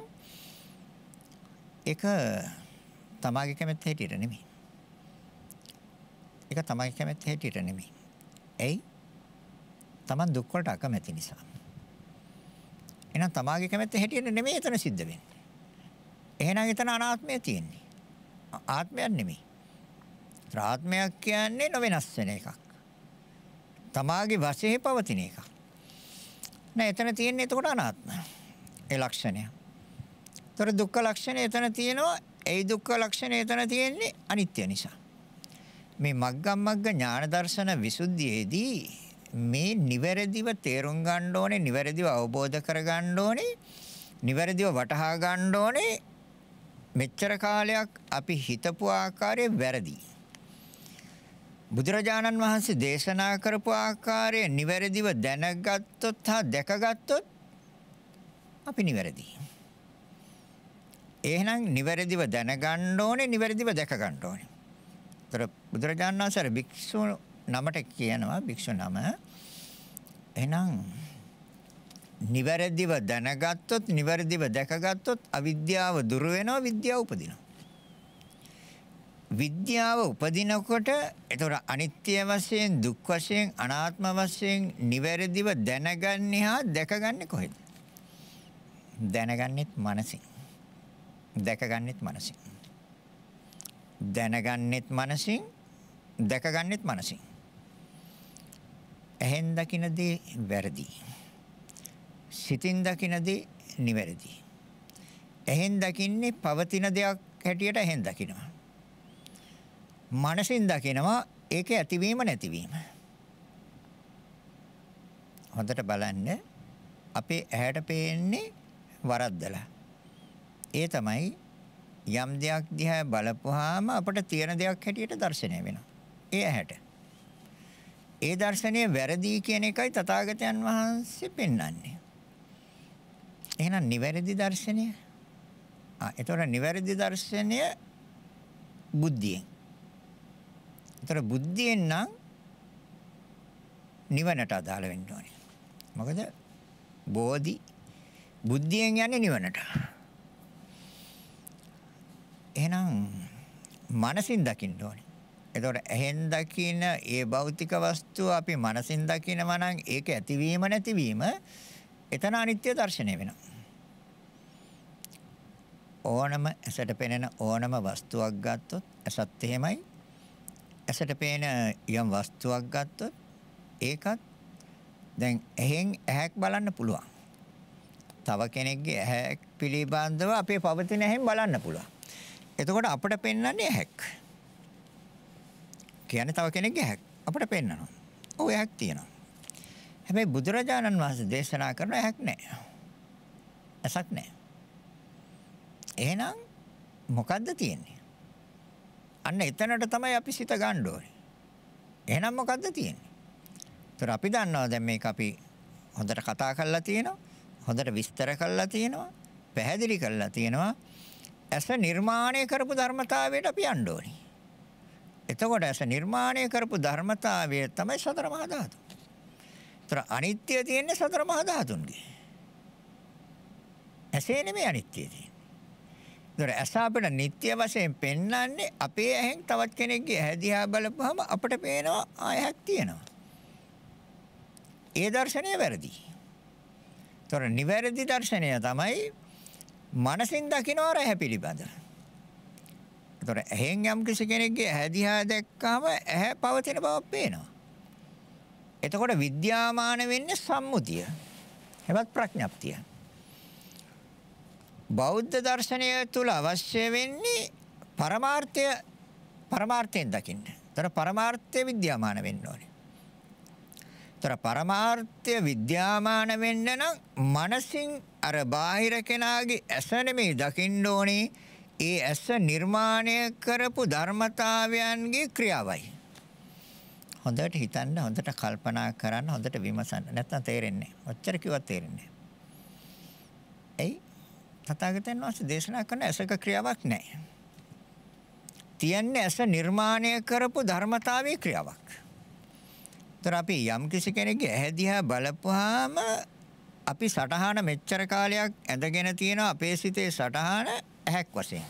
ඒක තමාගේ කැමැත්ත හැටියට නෙමෙයි ඒක තමාගේ කැමැත්ත හැටියට නෙමෙයි එයි Taman දුක් වලට අකමැති නිසා. එහෙනම් තමාගේ කැමැත්ත හැටියට නෙමෙයි එතන සිද්ධ වෙන්නේ. එහෙනම් එතන අනාත්මය තියෙන්නේ. ආත්මයක් නෙමෙයි. ආත්මයක් කියන්නේ නොවෙනස් වෙන එකක්. තමාගේ වශයේ පවතින එකක්. නෑ එතන තියෙන්නේ එතකොට අනාත්ම. ඒ ලක්ෂණය. ඒතර දුක්ඛ ලක්ෂණය එතන තියෙනවා. ඒ දුක්ඛ ලක්ෂණය එතන තියෙන්නේ අනිත්‍ය නිසා. මේ මග්ගමග්ග ඥාන දර්ශන විසුද්ධියේදී මේ නිවැරදිව තේරුම් ගන්න ඕනේ නිවැරදිව අවබෝධ කර ගන්න ඕනේ නිවැරදිව වටහා ගන්න ඕනේ මෙච්චර කාලයක් අපි හිතපු ආකාරය වැරදි බුදුරජාණන් වහන්සේ දේශනා කරපු ආකාරය නිවැරදිව දැනගත්තොත් හා දැකගත්තොත් අපි නිවැරදි එහෙනම් නිවැරදිව දැනගන්න ඕනේ නිවැරදිව දැක ගන්න ඕනේ. ඒතර බුදුරජාණන් වහන්සේ භික්ෂුන් නමට කියනවා භික්ෂු නම. එහෙනම් නිවැරදිව දැනගත්තොත් නිවැරදිව දැකගත්තොත් අවිද්‍යාව දුර වෙනවා විද්‍යාව උපදිනවා. විද්‍යාව උපදිනකොට ඒතොර අනිත්‍ය වශයෙන් දුක් වශයෙන් අනාත්ම වශයෙන් නිවැරදිව දැනගන්නේ හා දැකගන්නේ කොහෙද? දැනගන්නෙත් මනසින්. දැකගන්නෙත් මනසින්. දැනගන්නෙත් මනසින් දැකගන්නෙත් මනසින්. ඇහෙන් දකින දේ වැරදි. සිතින් දකින දේ නිවැරදි. ඇහෙන් දකින්නේ පවතින දෙයක් හැටියට ඇහෙන් දකිනවා. මනසින් දකිනවා ඒක ඇතිවීම නැතිවීම. හොඳට බලන්න අපේ ඇහැට පේන්නේ වරද්දලා. ඒ තමයි යම් දෙයක් දිහා බලපුවාම අපට තියෙන දෙයක් හැටියට දැర్శණය වෙනවා. ඒ ඇහැට. ඒ දර්ශනය වැරදි කියන එකයි තථාගතයන් වහන්සේ පෙන්වන්නේ. එහෙනම් නිවැරදි දර්ශනය. ආ ඒතොර නිවැරදි දර්ශනය බුද්ධියෙන්. ඒතොර බුද්ධියෙන් නම් නිවනට අදාළ වෙන්න ඕනේ. මොකද බෝධි බුද්ධියෙන් යන්නේ නිවනට. එහෙනම් මනසින් දකින්න ඕනේ. එතකොට ඇහෙන් දකින ඒ භෞතික වස්තුව අපි මනසින් දකිනවා නම් ඒක ඇතිවීම නැතිවීම එතන අනිත්‍ය දර්ශනය වෙනවා. ඕනම ඇසට පෙනෙන ඕනම වස්තුවක් ගත්තොත් ඇසත් එහෙමයි. ඇසට පේන යම් වස්තුවක් ගත්තොත් ඒකත් දැන් ඇහෙන් ඇහැක් බලන්න පුළුවන්. තව කෙනෙක්ගේ ඇහැක් පිළිබඳව අපේ පවතින ඇහෙන් බලන්න පුළුවන්. එතකොට අපිට පෙන්වන්නේ ඇහැක්. කියන්නේ තව කෙනෙක්ගේ හැක් අපිට පෙන්නනවා. ඔය හැක් තියෙනවා. හැබැයි බුදුරජාණන් වහන්සේ දේශනා කරන හැක් නැහැ. ඇසක් නැහැ. එහෙනම් මොකද්ද තියෙන්නේ? අන්න එතනට තමයි අපි සිත ගන්න ඕනේ. එහෙනම් මොකද්ද තියෙන්නේ? ඒතර අපි දන්නවා දැන් මේක අපි හොඳට කතා කරලා තියෙනවා. හොඳට විස්තර කරලා තියෙනවා. පැහැදිලි කරලා තියෙනවා. ඇස නිර්මාණය කරපු ධර්මතාවයට අපි යන්න ඕනේ. එතකොට ඇස නිර්මාණය කරපු ධර්මතාවය තමයි සතර මහා ධාතු. ඒතර අනිත්‍ය තියෙන්නේ සතර මහා ධාතුන්ගේ. ඇසේ නෙමෙයි අනිත්‍ය තියෙන්නේ. ඒතර ඇස අපිට නිට්ටය වශයෙන් පෙන්වන්නේ අපේ ඇහෙන් තවත් කෙනෙක්ගේ ඇහැ දිහා බලපුවම අපිට පේනවා ආයහක් තියෙනවා. ඒ දර්ශනය වැරදි. ඒතර නිවැරදි දර්ශනය තමයි මනසින් දකින්න රහ පිළිබඳව. එතකොට ඇහෙන් යම් කිසි කෙනෙක්ගේ ඇහැදිහා දැක්කම ඇහැ පවතින බවක් පේනවා. එතකොට විද්‍යාමාන වෙන්නේ සම්මුතිය. හැබත් ප්‍රඥප්තිය. බෞද්ධ දර්ශනය තුල අවශ්‍ය වෙන්නේ පරමාර්ථය පරමාර්ථයෙන් දකින්න. ඒතර පරමාර්ථය විද්‍යාමාන වෙන්න ඕනේ. ඒතර පරමාර්ථය විද්‍යාමාන වෙන්න නම් මනසින් අර බාහිර කෙනාගේ ඇස නෙමෙයි දකින්න ඕනේ. ඒ ඇස නිර්මාණය කරපු ධර්මතාවයන්ගේ ක්‍රියාවයි. හොඳට හිතන්න, හොඳට කල්පනා කරන්න, හොඳට විමසන්න. නැත්නම් තේරෙන්නේ නැහැ. ඔච්චර කිව්වත් තේරෙන්නේ නැහැ. එයි තථාගතයන් වහන්සේ දේශනා කරන ඇසක ක්‍රියාවක් නැහැ. තියන්නේ ඇස නිර්මාණය කරපු ධර්මතාවයේ ක්‍රියාවක්. ඒතර අපි යම් කිසි කෙනෙක්ගේ ඇහැ දිහා බලපුවාම අපි සටහන මෙච්චර කාලයක් ඇඳගෙන තියෙන අපේ සිතේ සටහන ඇහැක් වශයෙන්.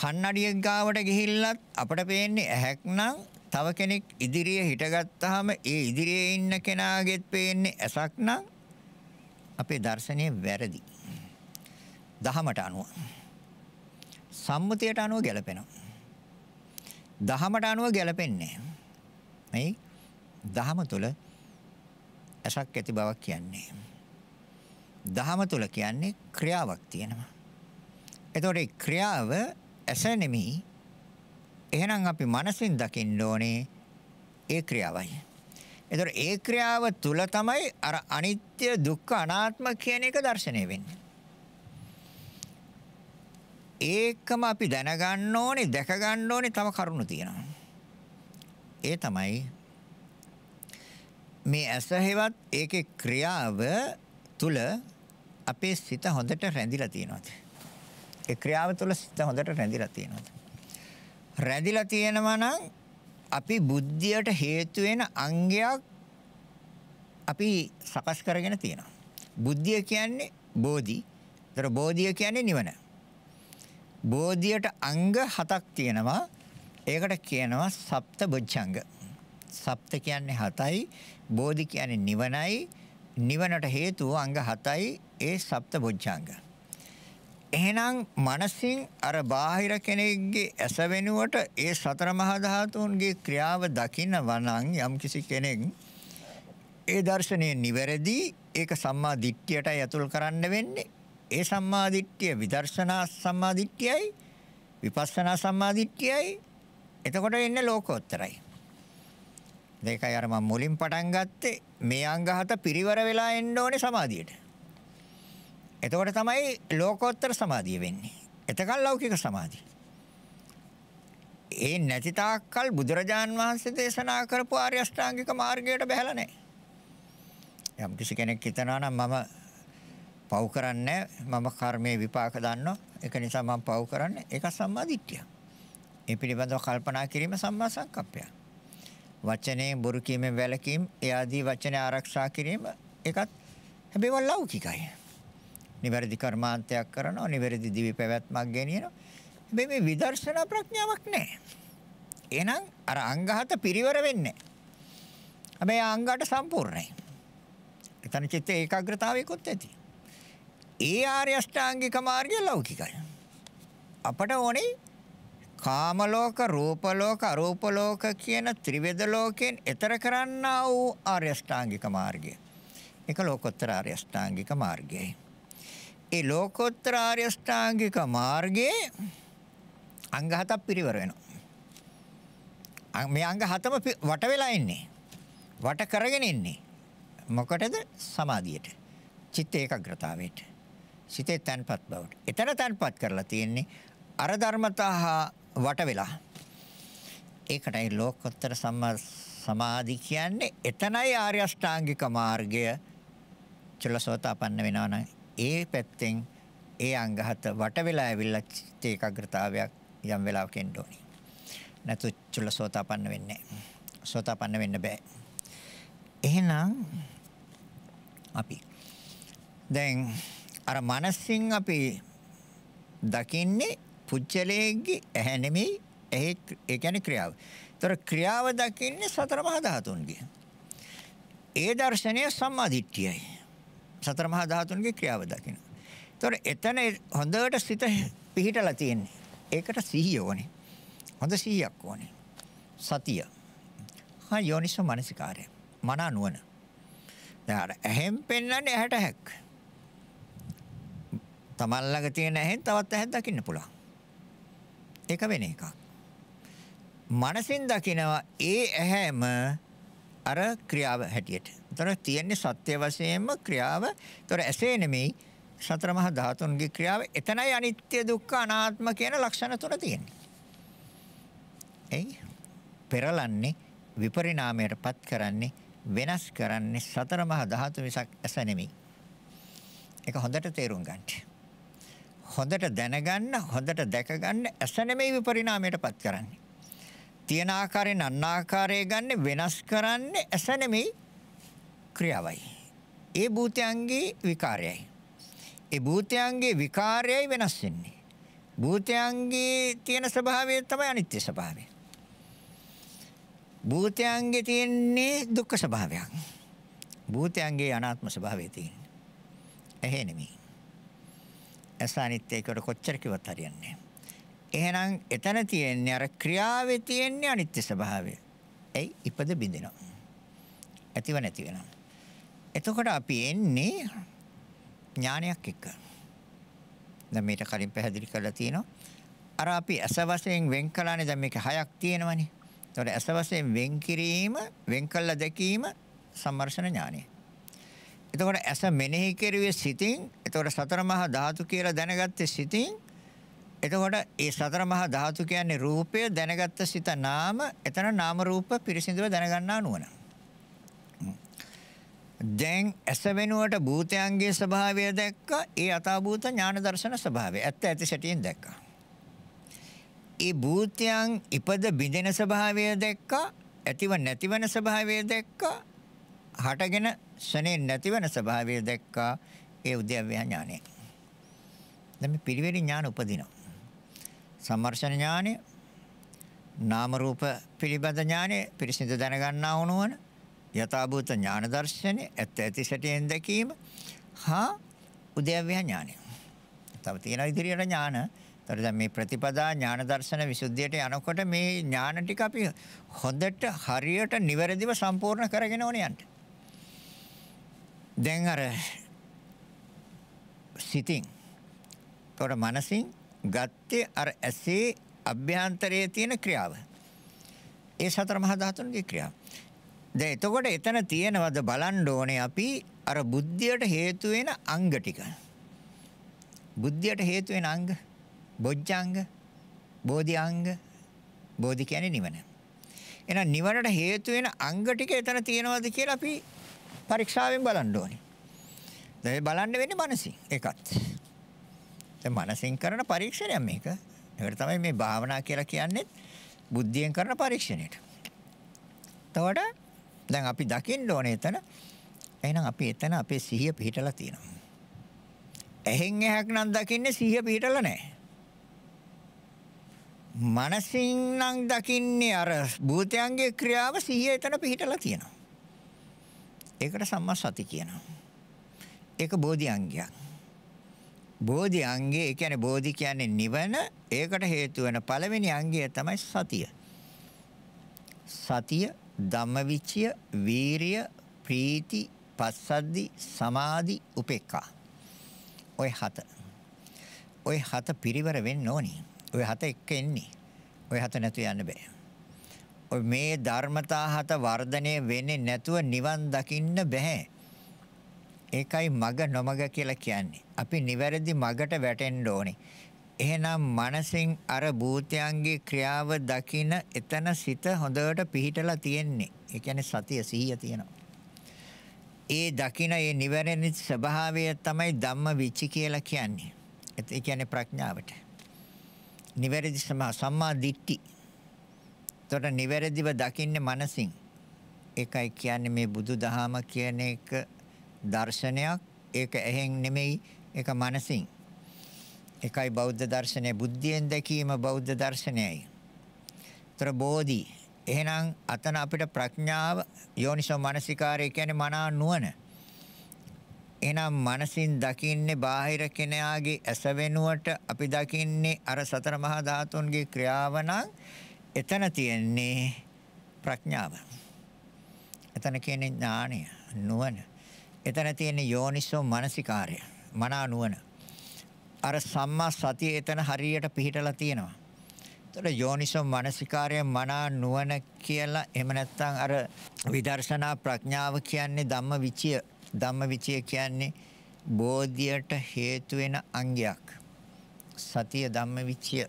කන්නඩිය ගාවට ගිහිල්ලත් අපට පේන්නේ ඇහැක් නම් තව කෙනෙක් ඉදිරියේ හිටගත්තාම ඒ ඉදිරියේ ඉන්න කෙනාගෙත් පේන්නේ ඇසක් නම් අපේ දර්ශනය වැරදි. දහමට අනුව. සම්මුතියට අනුව ගැලපෙනවා. දහමට අනුව ගැලපෙන්නේ නැහැ. දහම තුල ඇසක් ඇති බවක් කියන්නේ. දහම තුල කියන්නේ ක්‍රියාවක් තියෙනවා. එතකොට ක්‍රියාව ඇස නෙමෙයි. එහෙනම් අපි මනසින් දකින්න ඕනේ ඒ ක්‍රියාවයි. එතකොට ඒ ක්‍රියාව තුල තමයි අර අනිත්‍ය දුක්ඛ අනාත්ම කියන එක දැర్శණය වෙන්නේ. ඒකම අපි දැනගන්න ඕනේ, දැක ගන්න ඕනේ තව කරුණු තියෙනවා. ඒ තමයි මේ ඇසහෙවත් ඒකේ ක්‍රියාව තුල අපේ සිත හොඳට රැඳිලා තියෙනවා. ඒ ක්‍රියාව තුළ සිත හොඳට රැඳිලා තියෙනවා. රැඳිලා තියෙනවා නම් අපි බුද්ධියට හේතු වෙන අංගයක් අපි සකස් කරගෙන තියෙනවා. බුද්ධිය කියන්නේ බෝධි. ඒතර බෝධිය කියන්නේ නිවන. බෝධියට අංග හතක් තියෙනවා. ඒකට කියනවා සප්ත බොජ්ජංග. සප්ත කියන්නේ හතයි, බෝධි කියන්නේ නිවනයි, නිවනට හේතුව අංග හතයි ඒ සප්ත බොජ්ජංග. එහෙනම් මනසින් අර බාහිර කෙනෙක්ගේ ඇස වෙනුවට ඒ සතර මහා ධාතුන්ගේ ක්‍රියාව දකින්න වනං යම්කිසි කෙනෙක් ඒ දර්ශනය නිවැරදි ඒක සම්මා දිට්ඨියටයි ඇතුල් කරන්න වෙන්නේ. ඒ සම්මා දිට්ඨිය විදර්ශනා සම්මා දිට්ඨියයි විපස්සනා සම්මා දිට්ඨියයි. එතකොට එන්නේ ලෝකෝත්තරයි. දෙකයි අර මම මුලින් පටන් ගත්තේ මේ අංග හත පිරිවර වෙලා එන්න ඕනේ සමාධියට. එතකොට තමයි ලෝකෝත්තර සමාධිය වෙන්නේ. එතකල් ලෞකික සමාධිය. ඒ නැති තාක්කල් බුදුරජාන් වහන්සේ දේශනා කරපු ආර්ය අෂ්ටාංගික මාර්ගයට බැහැලා නැහැ. යම් කිසි කෙනෙක් හිතනවා නම් මම පව් කරන්නේ මම කර්මයේ විපාක දන්නවා. ඒක නිසා මම පව් කරන්නේ. ඒක සම්මා දිට්ඨිය. ඒ පිළිබඳව කල්පනා කිරීම සම්මා සංකප්පය. වචනේ බොරු කීමෙන් වැළකීම, ඒ ආදී වචන ආරක්ෂා කිරීම ඒකත් හැබැයි ලෞකිකයි. නිවැරදි කර්මාන්තයක් කරනවා, නිවැරදි දිවි පැවැත්මක් ගෙනියනවා. හැබැයි මේ විදර්ශනා ප්‍රඥාවක් නැහැ. එහෙනම් අර අංගහත පිරිවර වෙන්නේ නැහැ. හැබැයි අංගහට සම්පූර්ණයි. එතන චිත්ත ඒකාග්‍රතාවයකුත් ඇති. ඒ ආර්ය අෂ්ටාංගික මාර්ගය ලෞකිකයි. අපට ඕනේ කාම ලෝක, රූප ලෝක, අරූප ලෝක කියන ත්‍රිවිධ ලෝකයෙන් එතර කරන්නා වූ ආර්ය අෂ්ටාංගික මාර්ගය. ඒක ලෝකෝත්තර ආර්ය අෂ්ටාංගික මාර්ගයයි. ඒ ලෝකෝත්තර ආර්ය අෂ්ටාංගික මාර්ගයේ අංග හතක් පිරිවර වෙනවා. මේ අංග හතම වට වෙලා ඉන්නේ. වට කරගෙන ඉන්නේ. මොකටද? සමාධියට. චිත්ත ඒකාග්‍රතාවයට. සිතේ තන්පත් බවට. එතන තන්පත් කරලා තියෙන්නේ අර ධර්මතා වට වෙලා. ඒකටයි ලෝකෝත්තර සම්මා සමාධි කියන්නේ එතනයි ආර්ය අෂ්ටාංගික මාර්ගය චලසෝතාපන්න වෙනවා නම් ඒ පැත්තෙන් ඒ අංගහත වට වෙලා ඇවිල්ලා චිත්ත ඒකාග්‍රතාවයක් යම් වෙලාවක එන්න ඕනි. නැතු චුල්ලසෝතාපන්න වෙන්නේ සෝතාපන්න වෙන්න බෑ. එහෙනම් අපි දැන් අර මනසින් අපි දකින්නේ පුච්චලයේගේ ඇහැ නෙමෙයි ඒ ඒ කියන්නේ ක්‍රියාව. ඒතර ක්‍රියාව දකින්නේ සතර මහා ධාතුන්ගේ. ඒ දර්ශනය සම්මාදිට්ඨියයි. සතර මහා ධාතුන්ගේ ක්‍රියාව දකින්න. ඒතොර එතන හොඳට සිත පිහිටලා තියෙන්නේ. ඒකට සිහිය ඕනේ. හොඳ සිහියක් ඕනේ. සතිය. හා යෝනිසෝ මනසිකාරය. මන නුවණ. දැන් අර ඇහෙන් පෙන්වන්නේ ඇහැට හැක්. තමන් ළඟ තියෙන ඇහෙන් තවත් ඇහක් දකින්න පුළුවන්. ඒක වෙන එකක්. මනසින් දකිනවා ඒ ඇහැම අර ක්‍රියාව හැටියට. ඒතර තියෙන්නේ සත්‍ය වශයෙන්ම ක්‍රියාව. ඒතර ඇසේ නෙමෙයි සතර මහා ධාතුන්ගේ ක්‍රියාව. එතනයි අනිත්‍ය දුක්ඛ අනාත්ම කියන ලක්ෂණ තුන තියෙන්නේ. එයි පෙරලන්නේ විපරිණාමයටපත් කරන්නේ වෙනස් කරන්නේ සතර මහා ධාතු විසක් ඇස නෙමෙයි. ඒක හොඳට තේරුම් ගන්න. හොඳට දැනගන්න, හොඳට දැකගන්න ඇස නෙමෙයි විපරිණාමයටපත් කරන්නේ. තියෙන ආකාරයෙන් අන්න ආකාරය ගන්න වෙනස් කරන්නේ ඇස නෙමෙයි ක්‍රියාවයි. ඒ භූතයන්ගේ විකාරයයි. ඒ භූතයන්ගේ විකාරයයි වෙනස් වෙන්නේ. භූතයන්ගේ තියෙන ස්වභාවය තමයි අනිත්‍ය ස්වභාවය. භූතයන්ගේ තියෙන්නේ දුක්ඛ ස්වභාවයක්. භූතයන්ගේ අනාත්ම ස්වභාවය තියෙන්නේ. එහෙ නෙමෙයි. ඇස අනිත්‍යයකට කොච්චර කිව්වත් හරියන්නේ එහෙනම් එතන තියෙන්නේ අර ක්‍රියාවේ තියෙන්නේ අනිත්‍ය ස්වභාවය. එයි ඉපද බිඳිනවා. ඇතිව නැති වෙනවා. එතකොට අපි එන්නේ ඥානයක් එක්ක. දැන් මේක කලින් පැහැදිලි කරලා තියෙනවා. අර අපි ඇස වශයෙන් වෙන් කළානේ දැන් මේක හයක් තියෙනවනේ. එතකොට ඇස වශයෙන් වෙන් කිරීම, වෙන් කළා දැකීම සම්මර්ෂණ ඥානය. එතකොට ඇස මෙනෙහි කෙරුවේ සිතින්, එතකොට සතර මහා ධාතු කියලා දැනගත්තේ සිතින්. එතකොට ඒ සතර මහා ධාතු කියන්නේ රූපය දැනගත්ත සිත නාම, එතන නාම රූප පිරිසිදුව දැනගන්නා නුවණ. දැන් ඇස වෙනුවට භූතයන්ගේ ස්වභාවය දැක්කා. ඒ අතාවූත ඥාන දර්ශන ස්වභාවය. ඇත්ත ඇති සැටියෙන් දැක්කා. ඒ භූතයන් ඉපද බිඳෙන ස්වභාවය දැක්කා. ඇතිව නැතිවන ස්වභාවය දැක්කා. හටගෙන ස්නේ නැතිවන ස්වභාවය දැක්කා. ඒ උද්‍යව්‍ය ඥානය. දැන් මේ පිරිවෙලි ඥාන උපදිනවා. සම්මර්ෂණ ඥානය නාම රූප පිළිබඳ ඥානය පිරිසිදු දැනගන්නා වුණවනේ යථාභූත ඥාන දර්ශනේ ඇත්ත ඇති සැටියෙන් දැකීම හා උදයව්‍ය ඥානය. තව තියෙන ඉදිරියට ඥාන. ඒතර දැන් මේ ප්‍රතිපදා ඥාන දර්ශන විසුද්ධියට යනකොට මේ ඥාන ටික අපි හොඳට හරියට නිවැරදිව සම්පූර්ණ කරගෙන ඕනේ යන්න. දැන් අර සිතින් තොර මනසින් ගත්තේ අර ඇසේ අභ්‍යන්තරයේ තියෙන ක්‍රියාව. ඒ සතර මහා ධාතුන්ගේ ක්‍රියාව. දැන් එතකොට එතන තියෙනවද බලන්න ඕනේ අපි අර බුද්ධියට හේතු වෙන අංග ටික. බුද්ධියට හේතු වෙන අංග බොජ්ජංග, බෝධි අංග, බෝධි කියන්නේ නිවන. එහෙනම් නිවනට හේතු වෙන අංග ටික එතන තියෙනවද කියලා අපි පරීක්ෂාවෙන් බලන්න ඕනේ. දැන් බලන්න වෙන්නේ මනසින් ඒකත්. දැන් මනසින් කරන පරීක්ෂණයක් මේක. ඒකට තමයි මේ භාවනා කියලා කියන්නේ බුද්ධියෙන් කරන පරීක්ෂණයට. එතකොට දැන් අපි දකින්න ඕනේ එතන. එහෙනම් අපි එතන අපේ සිහිය පිහිටලා තියෙනවා. ඇහෙන් ඇහක් නම් දකින්නේ සිහිය පිහිටලා නැහැ. මනසින් නම් දකින්නේ අර භූතයන්ගේ ක්‍රියාව සිහිය එතන පිහිටලා තියෙනවා. ඒකට සම්මා සති කියනවා. ඒක බෝධිඅංගයක්. බෝධිඅංගය ඒ කියන්නේ බෝධි කියන්නේ නිවන. ඒකට හේතු වෙන පළවෙනි අංගය තමයි සතිය. සතිය ධම්මවිචය, වීරිය, ප්‍රීති, පස්සද්දි, සමාධි, උපේක්ඛා. ඔය හත. ඔය හත පිරිවර වෙන්න ඕනි. ඔය හත එක්ක එන්නේ. ඔය හත නැතු යන්න බෑ. ඔය මේ ධර්මතා හත වර්ධනය වෙන්නේ නැතුව නිවන් දකින්න බෑ. ඒකයි මග නොමග කියලා කියන්නේ. අපි නිවැරදි මගට වැටෙන්න ඕනේ. එහෙනම් මනසින් අර භූතයන්ගේ ක්‍රියාව දකින එතන සිත හොඳට පිහිටලා තියෙන්නේ. ඒ කියන්නේ සතිය සිහිය තියෙනවා. ඒ දකින ඒ නිවැරදි ස්වභාවය තමයි ධම්ම විචි කියලා කියන්නේ. ඒ කියන්නේ ප්‍රඥාවට. නිවැරදි සම්මා දිට්ඨි. ඒතොට නිවැරදිව දකින්නේ මනසින්. ඒකයි කියන්නේ මේ බුදු දහම කියන එක දර්ශනයක්. ඒක එහෙන් නෙමෙයි. ඒක මනසින්. එකයි බෞද්ධ දර්ශනය බුද්ධියෙන් දැකීම බෞද්ධ දර්ශනයයි. තර බෝධි එහෙනම් අතන අපිට ප්‍රඥාව යෝනිසෝ මනසිකාරය කියන්නේ මනා නුවණ. එහෙනම් මනසින් දකින්නේ බාහිර කෙනාගේ ඇස වෙනුවට අපි දකින්නේ අර සතර මහා ධාතුන්ගේ ක්‍රියාව නම් එතන තියෙන්නේ ප්‍රඥාව. එතන කියන්නේ ඥාණය, නුවණ. එතන තියෙන්නේ යෝනිසෝ මනසිකාරය, මනා නුවණ. අර සම්මා සතිය එතන හරියට පිහිටලා තියෙනවා. එතකොට යෝනිසෝ මානසිකාර්ය මනා නුවණ කියලා එහෙම නැත්නම් අර විදර්ශනා ප්‍රඥාව කියන්නේ ධම්ම විචය. ධම්ම විචය කියන්නේ බෝධියට හේතු වෙන අංගයක්. සතිය ධම්ම විචය.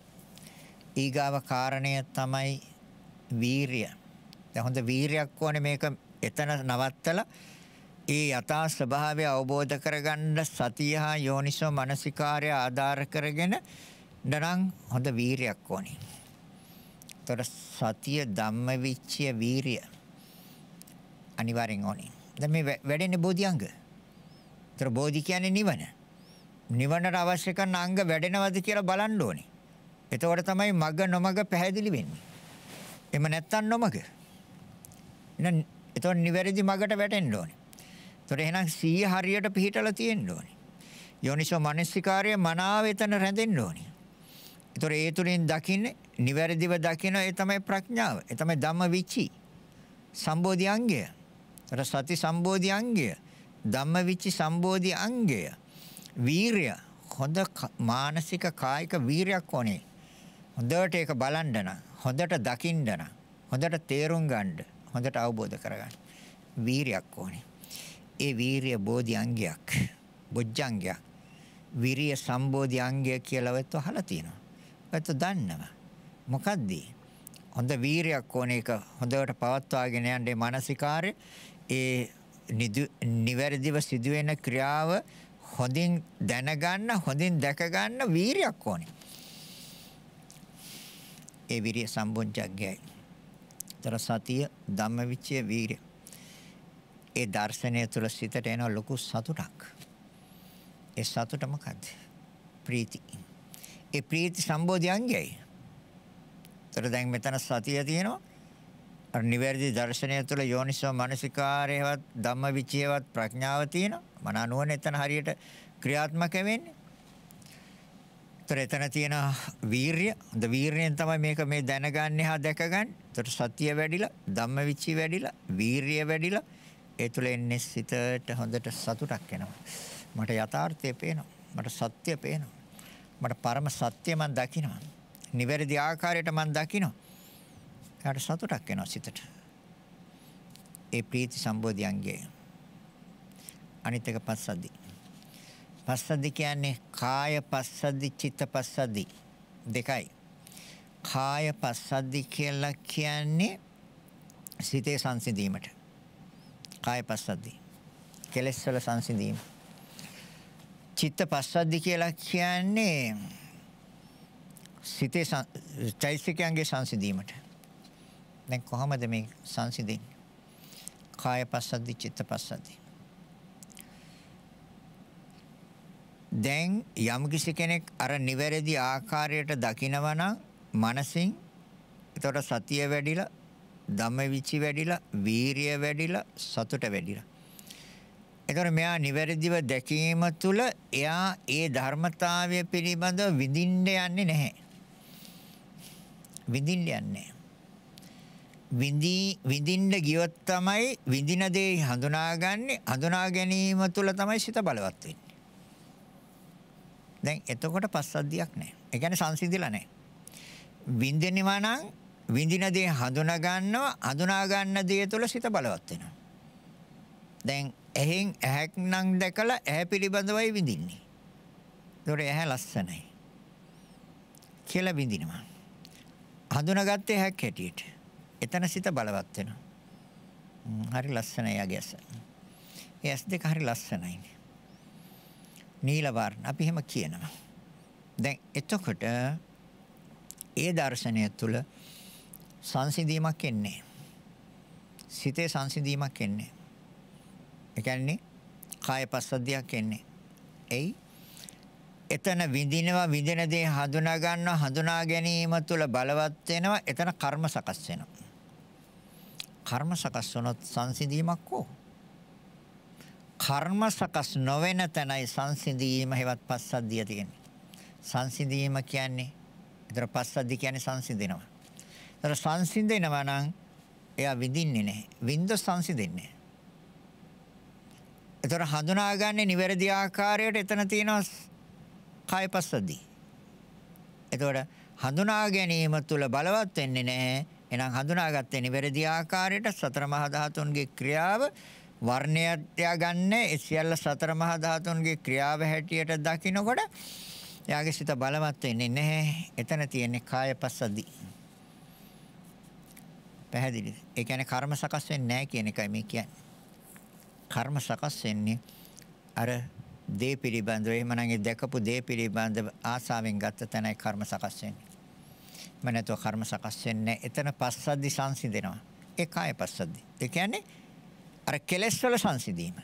ඊගාව කාරණය තමයි වීරිය. දැන් හොඳ වීරියක් ඕනේ මේක එතන නවත්තලා ඒ යථා ස්වභාවය අවබෝධ කරගන්න සතිය හා යෝනිසෝ මනසිකාර්ය ආධාර කරගෙන නනම් හොඳ වීරයක් ඕනේ. ඒතර සතිය ධම්මවිච්ඡය වීරිය අනිවාර්යෙන් ඕනේ. දැන් මේ වැඩෙන්නේ බෝධිඅංග. ඒතර බෝධි කියන්නේ නිවන. නිවනට අවශ්‍ය කරන අංග වැඩෙනවද කියලා බලන්න ඕනේ. එතකොට තමයි මග නොමග පැහැදිලි වෙන්නේ. එම නැත්තම් නොමග. එහෙනම් එතකොට නිවැරදි මගට වැටෙන්න ඕනේ. ඒතොර එහෙනම් සීය හරියට පිහිටලා තියෙන්න ඕනේ. යෝනිසෝ මනසිකාර්ය මනාව එතන රැඳෙන්න ඕනේ. ඒතොර ඒ තුලින් දකින්නේ නිවැරදිව දකින ඒ තමයි ප්‍රඥාව. ඒ තමයි ධම්ම විචි. සම්බෝධි අංගය. ඒතොර සති සම්බෝධි අංගය. ධම්ම විචි සම්බෝධි අංගය. වීරය හොඳ මානසික කායික වීරයක් ඕනේ. හොඳට ඒක බලන්න නම් හොඳට දකින්න නම් හොඳට තේරුම් ගන්න හොඳට අවබෝධ කරගන්න වීරයක් ඕනේ ඒ වීරිය බෝධි අංගයක් බොජ්ජංගයක් විරිය සම්බෝධි අංගය කියලා වත් අහලා තියෙනවා. ඔයත් දන්නවා. මොකද්ද? හොඳ වීරයක් ඕන එක හොඳට පවත්වාගෙන යන්න මේ මානසිකාර්ය ඒ නිවැරදිව සිදුවෙන ක්‍රියාව හොඳින් දැනගන්න හොඳින් දැකගන්න වීරයක් ඕනේ. ඒ විරිය සම්බොජ්ජග්ගයයි. තර සතිය ධම්මවිචය වීරය ඒ දර්ශනය තුළ සිතට එන ලොකු සතුටක්. ඒ සතුට මොකද්ද? ප්‍රීති. ඒ ප්‍රීති සම්බෝධි අංගයයි. ඒතර දැන් මෙතන සතිය තියෙනවා. අර නිවැරදි දර්ශනය තුළ යෝනිසෝ මනසිකාරයවත් ධම්මවිචයවත් ප්‍රඥාව තියෙනවා. මන අනුවන එතන හරියට ක්‍රියාත්මක වෙන්නේ. ඒතර එතන තියෙන වීරිය, ද වීරියෙන් තමයි මේක මේ දැනගන්නේ හා දැකගන්නේ. ඒතර සතිය වැඩිලා, ධම්මවිචය වැඩිලා, වීරිය වැඩිලා ඒ තුළ එන්නේ සිතට හොඳට සතුටක් එනවා. මට යථාර්ථය පේනවා. මට සත්‍ය පේනවා. මට පරම සත්‍ය මන් දකිනවා. නිවැරදි ආකාරයට මන් දකිනවා. එයාට සතුටක් එනවා සිතට. ඒ ප්‍රීති සම්බෝධියංගය. අනිත් එක පස්සද්දි. පස්සද්දි කියන්නේ කාය පස්සද්දි චිත්ත පස්සද්දි දෙකයි. කාය පස්සද්දි කියලා කියන්නේ සිතේ සංසිඳීමට. කාය පස්සද්ධි. කෙලෙස් වල සංසිඳීම. චිත්ත පස්සද්ධි කියලා කියන්නේ සිතේ චෛතසිකයන්ගේ සංසිඳීමට. දැන් කොහොමද මේ සංසිඳෙන්නේ? කාය පස්සද්ධි චිත්ත පස්සද්ධි. දැන් යම් කිසි කෙනෙක් අර නිවැරදි ආකාරයට දකිනවා නම් මනසින් එතකොට සතිය වැඩිලා ධම්මවිචි වැඩිලා, වීරිය වැඩිලා, සතුට වැඩිලා. එතකොට මෙයා නිවැරදිව දැකීම තුළ එයා ඒ ධර්මතාවය පිළිබඳව විඳින්න යන්නේ නැහැ. විඳින්න යන්නේ විඳී විඳින්න ගියොත් තමයි විඳින දේ හඳුනාගන්නේ හඳුනා ගැනීම තුළ තමයි සිත බලවත් වෙන්නේ. දැන් එතකොට පස්සද්ධියක් නැහැ. ඒ කියන්නේ සංසිඳිලා නැහැ. විඳිනවා නම් විඳින දේ හඳුනා ගන්නවා හඳුනා ගන්න දේ තුළ සිත බලවත් වෙනවා. දැන් එහෙන් ඇහක් නම් දැකලා ඇහැ පිළිබඳවයි විඳින්නේ. ඒතොර ඇහැ ලස්සනයි. කියලා විඳිනවා. හඳුනාගත්තේ ඇහක් හැටියට. එතන සිත බලවත් වෙනවා. හරි ලස්සනයි ආගේ ඇස. ඒ ඇස් දෙක හරි ලස්සනයි. නීල වර්ණ අපි එහෙම කියනවා. දැන් එතකොට ඒ දර්ශනය තුළ සංසිඳීමක් එන්නේ. සිතේ සංසිඳීමක් එන්නේ. ඒ කියන්නේ කාය පස්සද්ධියක් එන්නේ. එයි එතන විඳිනවා විඳින දේ හඳුනා ගන්නවා හඳුනා ගැනීම තුළ බලවත් වෙනවා එතන කර්ම සකස් වෙනවා. කර්ම සකස් වුණොත් සංසිඳීමක් ඕ. කර්ම සකස් නොවන තැනයි සංසිඳීම හෙවත් පස්සද්ධිය තියෙන්නේ. සංසිඳීම කියන්නේ ඒතර පස්සද්ධිය කියන්නේ සංසිඳිනවා. ඒතර සංසිඳෙනවා නම් එයා විඳින්නේ නැහැ. විඳ සංසිඳෙන්නේ නැහැ. ඒතර හඳුනාගන්නේ නිවැරදි ආකාරයට එතන තියෙනවා කායපස්සද්දී. ඒතකොට හඳුනා ගැනීම තුල බලවත් වෙන්නේ නැහැ. එහෙනම් හඳුනාගත්තේ නිවැරදි ආකාරයට සතර මහා ධාතුන්ගේ ක්‍රියාව වර්ණයට ගන්න ඒ සියල්ල සතර මහා ධාතුන්ගේ ක්‍රියාව හැටියට දකිනකොට එයාගේ සිත බලවත් වෙන්නේ නැහැ. එතන තියෙන්නේ කායපස්සද්දී. පැහැදිලිද? ඒ කියන්නේ කර්ම සකස් වෙන්නේ නැහැ කියන එකයි මේ කියන්නේ. කර්ම සකස් වෙන්නේ අර දේ පිළිබඳව එහෙමනම් ඒ දැකපු දේ පිළිබඳව ආසාවෙන් ගත්ත තැනයි කර්ම සකස් වෙන්නේ. මනතෝ කර්ම සකස් වෙන්නේ එතන පස්සද්දි සංසිඳෙනවා. ඒ කාය පස්සද්දි. ඒ කියන්නේ අර කෙලෙස් වල සංසිඳීම.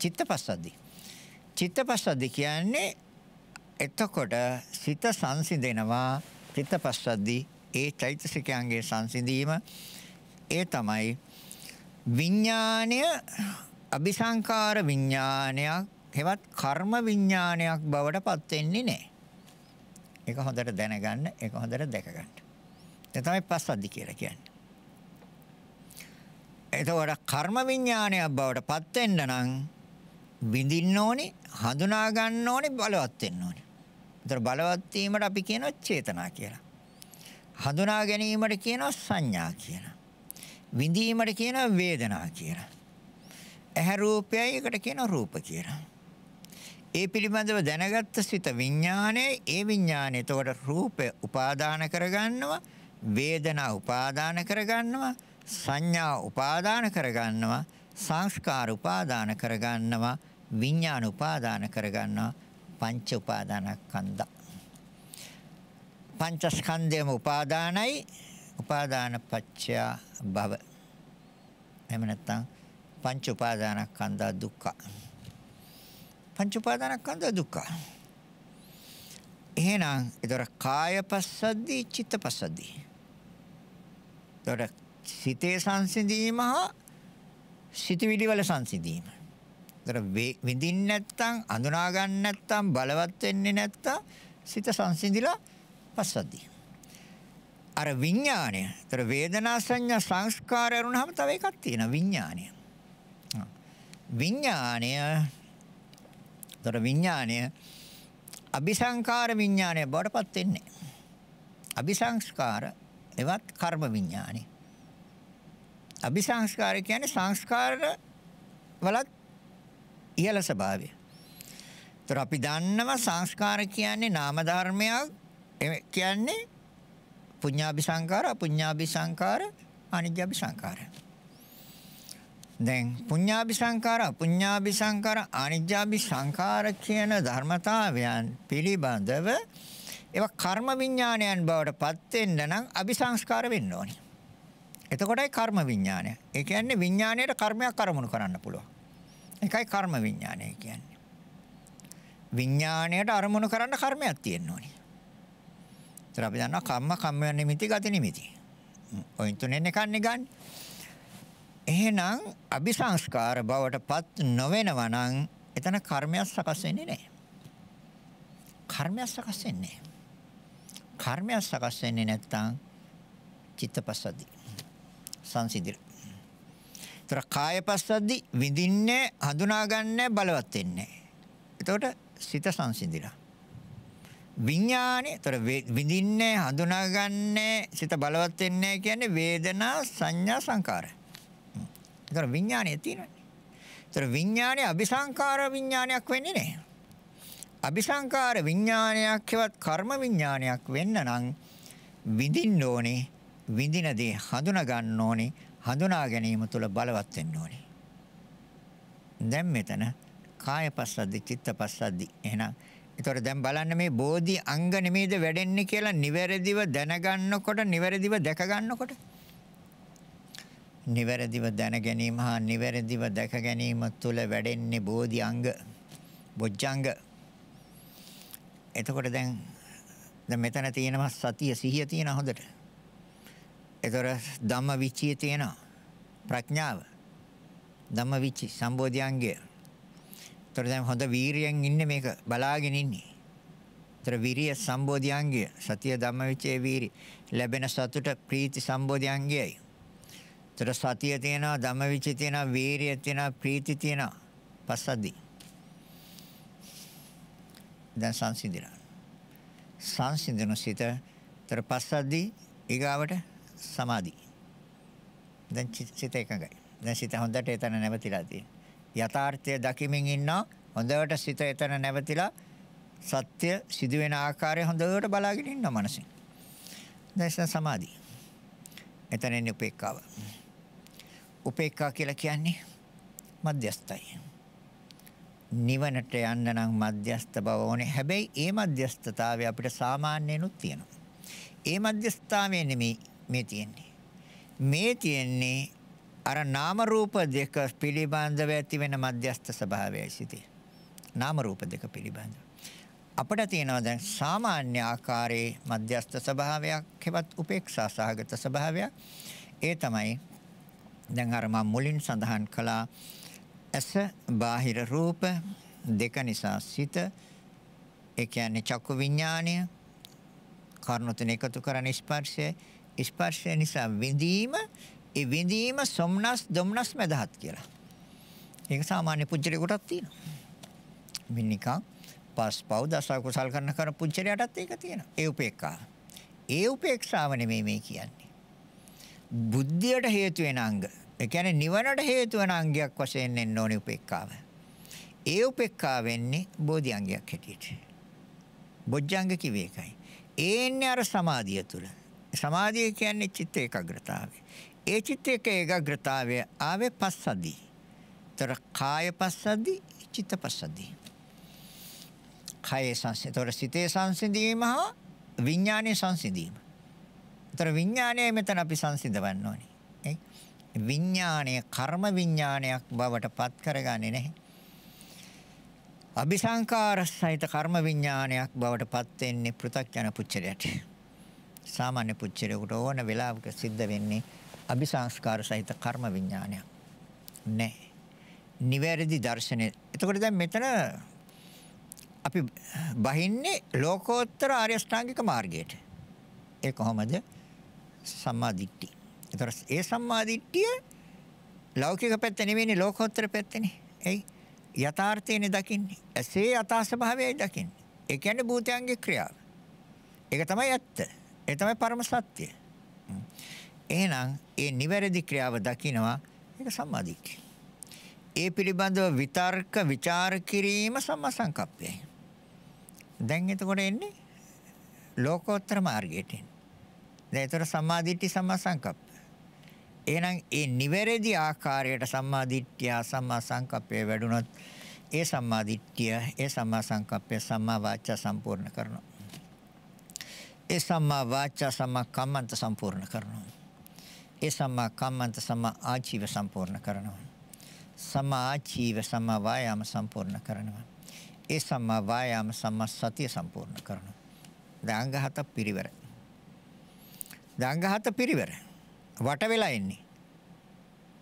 චිත්ත පස්සද්දි. චිත්ත පස්සද්දි කියන්නේ එතකොට සිත සංසිඳෙනවා. චිත්ත පස්සද්දි ඒ චෛතසිකයන්ගේ සංසිඳීම ඒ තමයි විඥාණය අபிසංකාර විඥානයක් හෙවත් කර්ම විඥානයක් බවට පත් වෙන්නේ නැහැ. ඒක හොඳට දැනගන්න, ඒක හොඳට දැකගන්න. ඒ තමයි පස්සද්ධි කියලා කියන්නේ. එතකොට කර්ම විඥානයක් බවට පත් වෙන්න නම් විඳින්න ඕනේ, හඳුනා ගන්න ඕනේ, බලවත් වෙන්න ඕනේ. ඒතර බලවත් වීමට අපි කියනවා චේතනා කියලා. හඳුනා ගැනීමට කියනවා සංඥා කියලා. විඳීමට කියනවා වේදනා කියලා. ඇහැ රූපයයි එකට කියනවා රූප කියලා. ඒ පිළිබඳව දැනගත්ත සිත විඥානයේ ඒ විඥානය එතකොට රූපය උපාදාන කරගන්නවා වේදනා උපාදාන කරගන්නවා සංඥා උපාදාන කරගන්නවා සංස්කාර උපාදාන කරගන්නවා විඥාන උපාදාන කරගන්නවා පංච උපාදානස්කන්ධ පංචස්කන්ධයම උපාදානයි උපාදානපච්චය භව. එහෙම නැත්නම් පංච උපාදානස්කන්ධා දුක්ඛ. පංච උපාදානස්කන්ධා දුක්ඛ. එහෙනම් ඒතර කායපස්සද්දි චිත්තපස්සද්දි. ඒතර සිතේ සංසිඳීම හා සිතවිලි වල සංසිඳීම. ඒතර විඳින්න නැත්තම් අඳුනා ගන්න නැත්තම් බලවත් වෙන්නේ නැත්තම් සිත සංසිඳිලා පස්සද්ධිය. අර විඥාණය. ඒතර වේදනා සංඥා සංස්කාරය වුණාම තව එකක් තියෙනවා විඥාණය. විඥාණය ඒතර විඥාණය අபிසංකාර විඥාණය බවට පත් වෙන්නේ. අபிසංස්කාර එවත් කර්ම විඥාණය. අபிසංස්කාර කියන්නේ සංස්කාර වලත් ඉහළ ස්වභාවය. ඒතර අපි දන්නවා සංස්කාර කියන්නේ නාම ධර්මයක් ඒ කියන්නේ පුඤ්ඤාභි සංකාර අපුඤ්ඤාභි සංකාර අනිජ්ජාභි සංකාර දැන් පුඤ්ඤාභි සංකාර අපුඤ්ඤාභි සංකාර අනිජ්ජාභි සංකාර කියන ධර්මතාවයන් පිළිබඳව ඒවා කර්ම විඥානයන් බවට පත් වෙන්න නම් අபிසංස්කාර වෙන්න ඕනේ. එතකොටයි කර්ම විඥානය. ඒ කියන්නේ විඥාණයට කර්මයක් අරමුණු කරන්න පුළුවන්. ඒකයි කර්ම විඥානය කියන්නේ. විඥාණයට අරමුණු කරන්න කර්මයක් තියෙන්න ඕනේ. ඒතර අපි දන්නවා කම්ම කම්ම නිමිති ගති නිමිති. ඔයින් තුනෙන් එකන්නේ ගන්න. එහෙනම් අபிසංස්කාර බවටපත් නොවෙනවා නම් එතන කර්මයක් සකස් වෙන්නේ නැහැ. කර්මයක් සකස් වෙන්නේ කර්මයක් සකස් වෙන්නේ නැත්නම් චිත්තපසද්දි සංසිඳිර. ඒතර කායපසද්දි විඳින්නේ හඳුනා ගන්න බලවත් වෙන්නේ. එතකොට සිත සංසිඳිලා. විඥානේ. ඒතර විඳින්නේ හඳුනාගන්නේ සිත බලවත් වෙන්නේ කියන්නේ වේදනා සංඥා සංකාර. ඒතර විඥානේ තියෙනවානේ. ඒතර විඥානේ අபிසංකාර විඥානයක් වෙන්නේ නැහැ. අபிසංකාර විඥානයක් හෙවත් කර්ම විඥානයක් වෙන්න නම් විඳින්න ඕනේ විඳින දේ හඳුනා ගන්න ඕනේ හඳුනා ගැනීම තුළ බලවත් වෙන්න ඕනේ දැන් මෙතන කාය පස්සද්දි චිත්ත පස්සද්දි එහෙනම් ඒතොර දැන් බලන්න මේ බෝධි අංග නෙමෙයිද වැඩෙන්නේ කියලා නිවැරදිව දැනගන්නකොට නිවැරදිව දැක ගන්නකොට නිවැරදිව දැන ගැනීම හා නිවැරදිව දැක ගැනීම තුළ වැඩෙන්නේ බෝධි අංග බොජ්ජංග එතකොට දැන් දැන් මෙතන තියෙනවා සතිය සිහිය තියෙන හොඳට ඒතොර ධම්ම විචිය තියෙනවා ප්‍රඥාව ධම්ම විචි සම්බෝධි අංගය ඒතර දැන් හොඳ වීරියෙන් ඉන්නේ මේක බලාගෙන ඉන්නේ. ඒතර විරිය සම්බෝධියංගය සතිය ධම්මවිචේ වීරි ලැබෙන සතුට ප්‍රීති සම්බෝධියංගයයි. ඒතර සතිය තියෙනවා ධම්මවිචේ තියෙනවා වීරිය තියෙනවා ප්‍රීති තියෙනවා පස්සද්දි. දැන් සංසිඳිනා. සංසිඳන සිත ඒතර පස්සද්දි ඊගාවට සමාධි. දැන් සිත එකඟයි. දැන් සිත හොඳට එතන නැවතිලා තියෙනවා. යථාර්ථය දකිමින් ඉන්නවා. හොඳට සිත එතන නැවතිලා සත්‍ය සිදුවෙන ආකාරය හොඳට බලාගෙන ඉන්න මනසින්. දැන් සමාධි. එතන ඉන්නේ උපේක්ඛාව. උපේක්ඛා කියලා කියන්නේ මධ්‍යස්ථයි. නිවනට යන්න නම් මධ්‍යස්ත බව ඕනේ. හැබැයි ඒ මධ්‍යස්තතාවය අපිට සාමාන්‍යනුත් තියෙනවා. ඒ මධ්‍යස්ථාමයේ නෙමෙයි මේ තියෙන්නේ. මේ තියෙන්නේ අර නාම රූප දෙක පිළිබඳව ඇති වෙන මධ්‍යස්ථ ස්වභාවයයි සිටි. නාම රූප දෙක පිළිබඳව. අපිට තියෙනවා දැන් සාමාන්‍ය ආකාරයේ මධ්‍යස්ථ ස්වභාවයක් හෙවත් උපේක්ෂා සහගත ස්වභාවයක්. ඒ තමයි දැන් අර මම මුලින් සඳහන් කළා ඇස බාහිර රූප දෙක නිසා සිත ඒ කියන්නේ චක්කු විඥාණය කර්ණු තුන එකතු කරන ස්පර්ශය ස්පර්ශය නිසා විඳීම ඒ විඳීම සොම්නස් දොම්නස් මැදහත් කියලා. ඒක සාමාන්‍ය පුජ්‍යලයකටත් තියෙනවා. මිනිකා පස්පව් දස කුසල් කරන කර පුජ්‍යලයටත් ඒක තියෙනවා. ඒ උපේක්ඛා. ඒ උපේක්ෂාව නෙමෙයි මේ කියන්නේ. බුද්ධියට හේතු වෙන අංග. ඒ කියන්නේ නිවනට හේතු වෙන අංගයක් වශයෙන් එන්න ඕනේ උපේක්ඛාව. ඒ උපේක්ඛා වෙන්නේ බෝධි අංගයක් හැටියට. බොජ්ජංග කිව්වේ ඒකයි. ඒ එන්නේ අර සමාධිය තුල. සමාධිය කියන්නේ චිත්ත ඒකාග්‍රතාවය. ඒ චිත් එක ඒකාග්‍රතාවය ආවේ පස්සද්දි. ତොර කාය පස්සද්දි, චිත්ත පස්සද්දි. කායේ සංසිඳ, ତොර සිතේ සංසිඳීම හා විඥානයේ සංසිඳීම. ତොර විඥානය මෙතන අපි සංසිඳවන්න ඕනේ. ඒ විඥානය කර්ම විඥානයක් බවට පත් කරගන්නේ නැහැ. අபிසංකාර සහිත කර්ම විඥානයක් බවට පත් වෙන්නේ පෘථග්ජන පුච්චරයට. සාමාන්‍ය පුච්චරයකට ඕන වෙලාවක සිද්ධ වෙන්නේ අபிසංස්කාර සහිත කර්ම විඥානයක් නැහැ. නිවැරදි දර්ශනය. එතකොට දැන් මෙතන අපි බහින්නේ ලෝකෝත්තර ආර්ය ශ්‍රාංගික මාර්ගයට. ඒ කොහොමද? සම්මා දිට්ඨිය. ඒතර ඒ සම්මා දිට්ඨිය ලෞකික පැත්ත නෙවෙයි ලෝකෝත්තර පැත්තනේ. එයි යථාර්ථයනේ දකින්නේ. ඇසේ යථා ස්වභාවයයි දකින්නේ. ඒ කියන්නේ භූතයන්ගේ ක්‍රියාව. ඒක තමයි ඇත්ත. ඒ තමයි පරම සත්‍ය. එහෙනම් ඒ නිවැරදි ක්‍රියාව දකිනවා ඒක සම්මාදිට්ඨිය. ඒ පිළිබඳව විතර්ක ਵਿਚාර කිරීම සම්මා සංකප්පයයි. දැන් එතකොට එන්නේ ලෝකෝත්තර මාර්ගයට එන්නේ. දැන් ඒතර සම්මාදිට්ඨි සම්මා සංකප්ප. එහෙනම් ඒ නිවැරදි ආකාරයට සම්මාදිට්ඨිය සම්මා සංකප්පය වැඩුණොත් ඒ සම්මාදිට්ඨිය ඒ සම්මා සංකප්පය සම්මා වාචා සම්පූර්ණ කරනවා. ඒ සම්මා වාචා සම්මා කම්මන්ත සම්පූර්ණ කරනවා. ඒ සම්මා කම්මන්ත සම්මා ආජීව සම්පූර්ණ කරනවා. සම්මා ආජීව සම්මා වායාම සම්පූර්ණ කරනවා. ඒ සම්මා වායාම සම්මා සතිය සම්පූර්ණ කරනවා. දාංග හත පිරිවර. දාංග හත පිරිවර. වට වෙලා එන්නේ.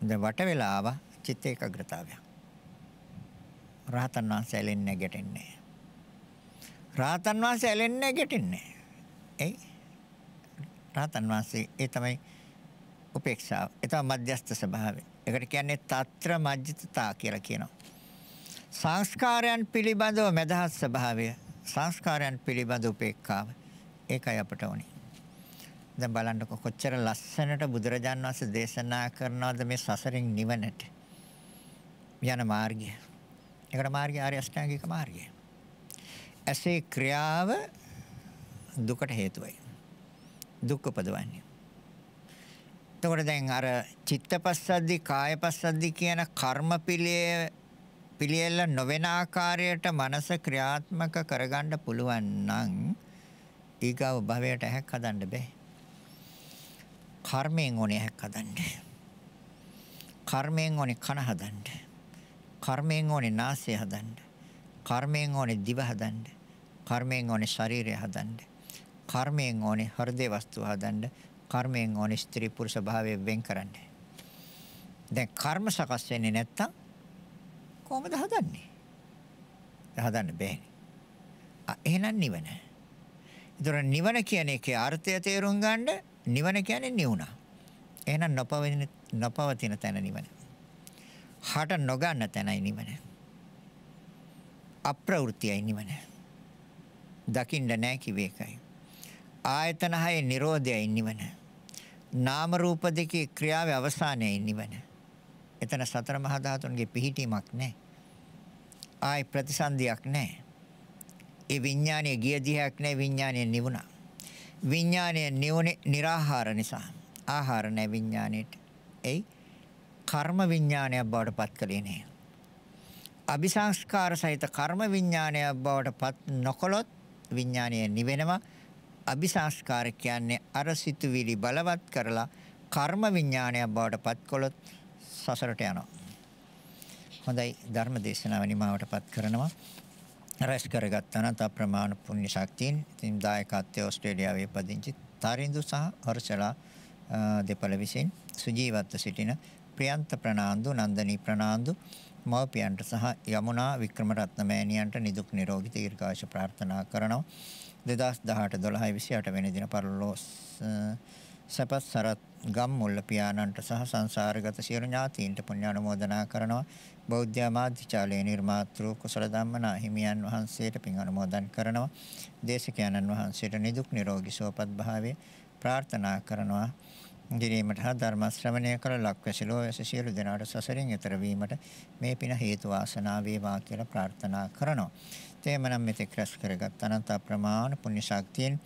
දැන් වට වෙලා ආවා චිත්ත ඒකාග්‍රතාවය. රහතන් වහන්සේ ඇලෙන්නේ ගැටෙන්නේ. රහතන් වහන්සේ ඇලෙන්නේ ගැටෙන්නේ. ඒ රහතන් වහන්සේ ඒ තමයි උපේක්ෂාව. ඒ තමයි මධ්‍යස්ථ ස්වභාවය. ඒකට කියන්නේ తත්‍ර මජ්ජිතතා කියලා කියනවා. සංස්කාරයන් පිළිබඳව මදහස් ස්වභාවය, සංස්කාරයන් පිළිබඳ උපේක්ඛාව. ඒකයි අපට ඕනේ. දැන් බලන්නකො කොච්චර ලස්සනට බුදුරජාන් වහන්සේ දේශනා කරනවද මේ සසරින් නිවනට යන මාර්ගය. ඒකට මාර්ගය ආර්ය අෂ්ටාංගික මාර්ගය. ඇසේ ක්‍රියාව දුකට හේතුවයි. දුක් උපදවන්නේ. එතකොට දැන් අර චිත්තපස්සද්දි කායපස්සද්දි කියන කර්ම පිළියේ පිළියෙල නොවන ආකාරයට මනස ක්‍රියාත්මක කරගන්න පුළුවන් නම් ඊගව භවයට හැක් හදන්න බෑ. කර්මයෙන් ඕනේ හැක් හදන්න. කර්මයෙන් ඕනේ කන හදන්න. කර්මයෙන් ඕනේ නාසය හදන්න. කර්මයෙන් ඕනේ දිව හදන්න. කර්මයෙන් ඕනේ ශරීරය හදන්න. කර්මයෙන් ඕනේ හෘදේ වස්තු හදන්න. කර්මයෙන් ඕන ස්ත්‍රී පුරුෂ භාවය වෙන් කරන්න. දැන් කර්ම සකස් වෙන්නේ නැත්තම් කොහොමද හදන්නේ? හදන්න බෑනේ. එහෙනම් නිවන. ඒතර නිවන කියන එකේ අර්ථය තේරුම් ගන්න නිවන කියන්නේ නිවුණා. එහෙනම් නොපවතින නොපවතින තැන නිවන. හට නොගන්න තැනයි නිවන. අප්‍රවෘත්තියයි නිවන. දකින්න නැහැ කිව්ව එකයි. ආයතන හයේ Nirodhayai නිවන. නාම රූප දෙකේ ක්‍රියාවේ අවසානයයි නිවන. එතන සතර මහා ධාතුන්ගේ පිහිටීමක් නැහැ. ආයි ප්‍රතිසන්දියක් නැහැ. ඒ විඥානයේ ගිය දිහක් නැහැ විඥානයේ නිවුණා. විඥානයේ නිවුනේ निराහාර නිසා. ආහාර නැ විඥානයේට. එයි කර්ම විඥානයක් බවට පත් කළේ නැහැ. අபிසංස්කාර සහිත කර්ම විඥානයක් බවට පත් නොකොලොත් විඥානය නිවෙනවා. අபிසංස්කාර කියන්නේ අර සිතුවිලි බලවත් කරලා කර්ම විඥානයක් බවට පත්කොළොත් සසරට යනවා. හොඳයි ධර්ම දේශනාව නිමාවටපත් කරනවා. රැස් කරගත් අනන්ත ප්‍රමාණ පුණ්‍ය ශක්තියින් තින් දායකත්වයේ ඕස්ට්‍රේලියාවේ පදිංචි තරින්දු සහ හර්ෂලා දෙපළ විසින් සුජීවත්ව සිටින ප්‍රියන්ත ප්‍රනාන්දු නන්දනී ප්‍රනාන්දු මව්පියන්ට සහ යමුනා වික්‍රමරත්න මෑණියන්ට නිදුක් නිරෝගී දීර්ඝායුෂ ප්‍රාර්ථනා කරනවා. 2018 12 වෙනි දින පරලෝ සපත් සරත් ගම්මුල්ල පියාණන්ට සහ සංසාරගත සියලු ඥාතීන්ට පුණ්‍යානුමෝදනා කරනවා බෞද්ධ ආමාත්‍යාලයේ නිර්මාතෘ කුසල ධම්මනා හිමියන් වහන්සේට පින් අනුමෝදන් කරනවා දේශකයන්න් වහන්සේට නිදුක් නිරෝගී සුවපත් භාවය ප්‍රාර්ථනා කරනවා ගිරීමට හා ධර්ම ශ්‍රවණය කළ ලක්වැසිලෝ සියලු දෙනාට සසරින් එතර වීමට මේ පින හේතු වාසනා වේවා කියලා ප්‍රාර්ථනා කරනවා. තේමනම් මෙතෙක් රැස් කරගත් අනන්ත ප්‍රමාණ පුණ්‍ය ශක්තියෙන්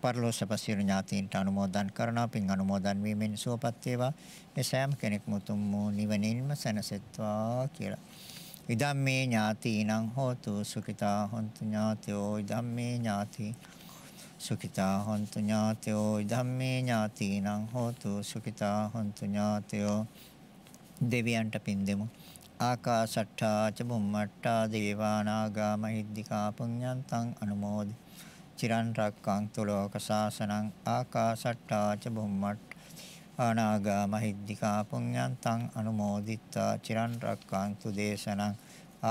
පරලෝසපසිරු ඥාතීන්ට අනුමෝදන් කරනවා පින් අනුමෝදන් වීමෙන් සුවපත් වේවා මේ සෑම කෙනෙක් මුතුම් වූ නිවනින්ම සැනසෙත්වා කියලා. ඉදම්මේ ඥාතීනං හෝතු සුඛිතා හොන්තු ඥාතයෝ ඉදම්මේ ඥාතී සුඛිතා හොන්තු ඥාතයෝ ධම්මේ ඥාතීනං හෝතු සුඛිතා හොන්තු ඥාතයෝ දෙවියන්ට පින් දෙමු ආකාශට්ටා ච බුම්මට්ටා දේවානාගා මහිද්దికා පුඤ්ඤන්තං අනුමෝදි චිරන් රක්ඛන්තු ලෝක සාසනං ආකාශට්ටා ච බුම්මට්ට ආනාගා මහිද්దికා පුඤ්ඤන්තං අනුමෝදිත්වා චිරන් රක්ඛන්තු දේශනං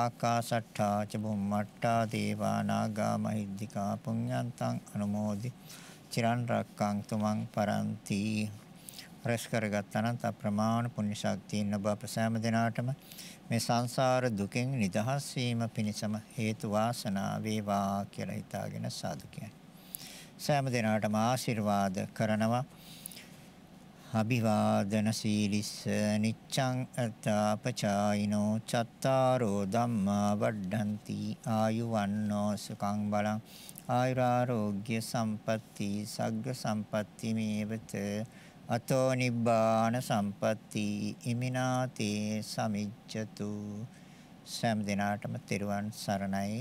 ආකාශට්ඨා ච බුම්මට්ඨා දේවා නාග මහිද්దికා පුඤ්ඤන්තං අනුමෝදි චිරන් රක්කං තුමන් පරන්ති රැස් කරගත් අනන්ත ප්‍රමාණ පුණ්‍ය ශක්තියින් ඔබ අප සෑම දිනාටම මේ සංසාර දුකෙන් නිදහස් වීම පිණිසම හේතු වාසනා වේවා කියලා හිතාගෙන සාදු කියන්නේ සෑම දිනාටම ආශිර්වාද කරනවා අභිවාදන සීලිස්ස නිච්ඡං අත්තාපචායිනෝ චත්තාරෝ ධම්මා වඩ්ඩಂತಿ ආයුවන්නෝ සුඛං බලං ආයුරාෝග්‍ය සම්පatti සග්ග සම්පatti මේවත අතෝ නිබ්බාන සම්පatti ඉමිනාතේ සමිච්ඡතු සෑම දිනාටම තෙරුවන් සරණයි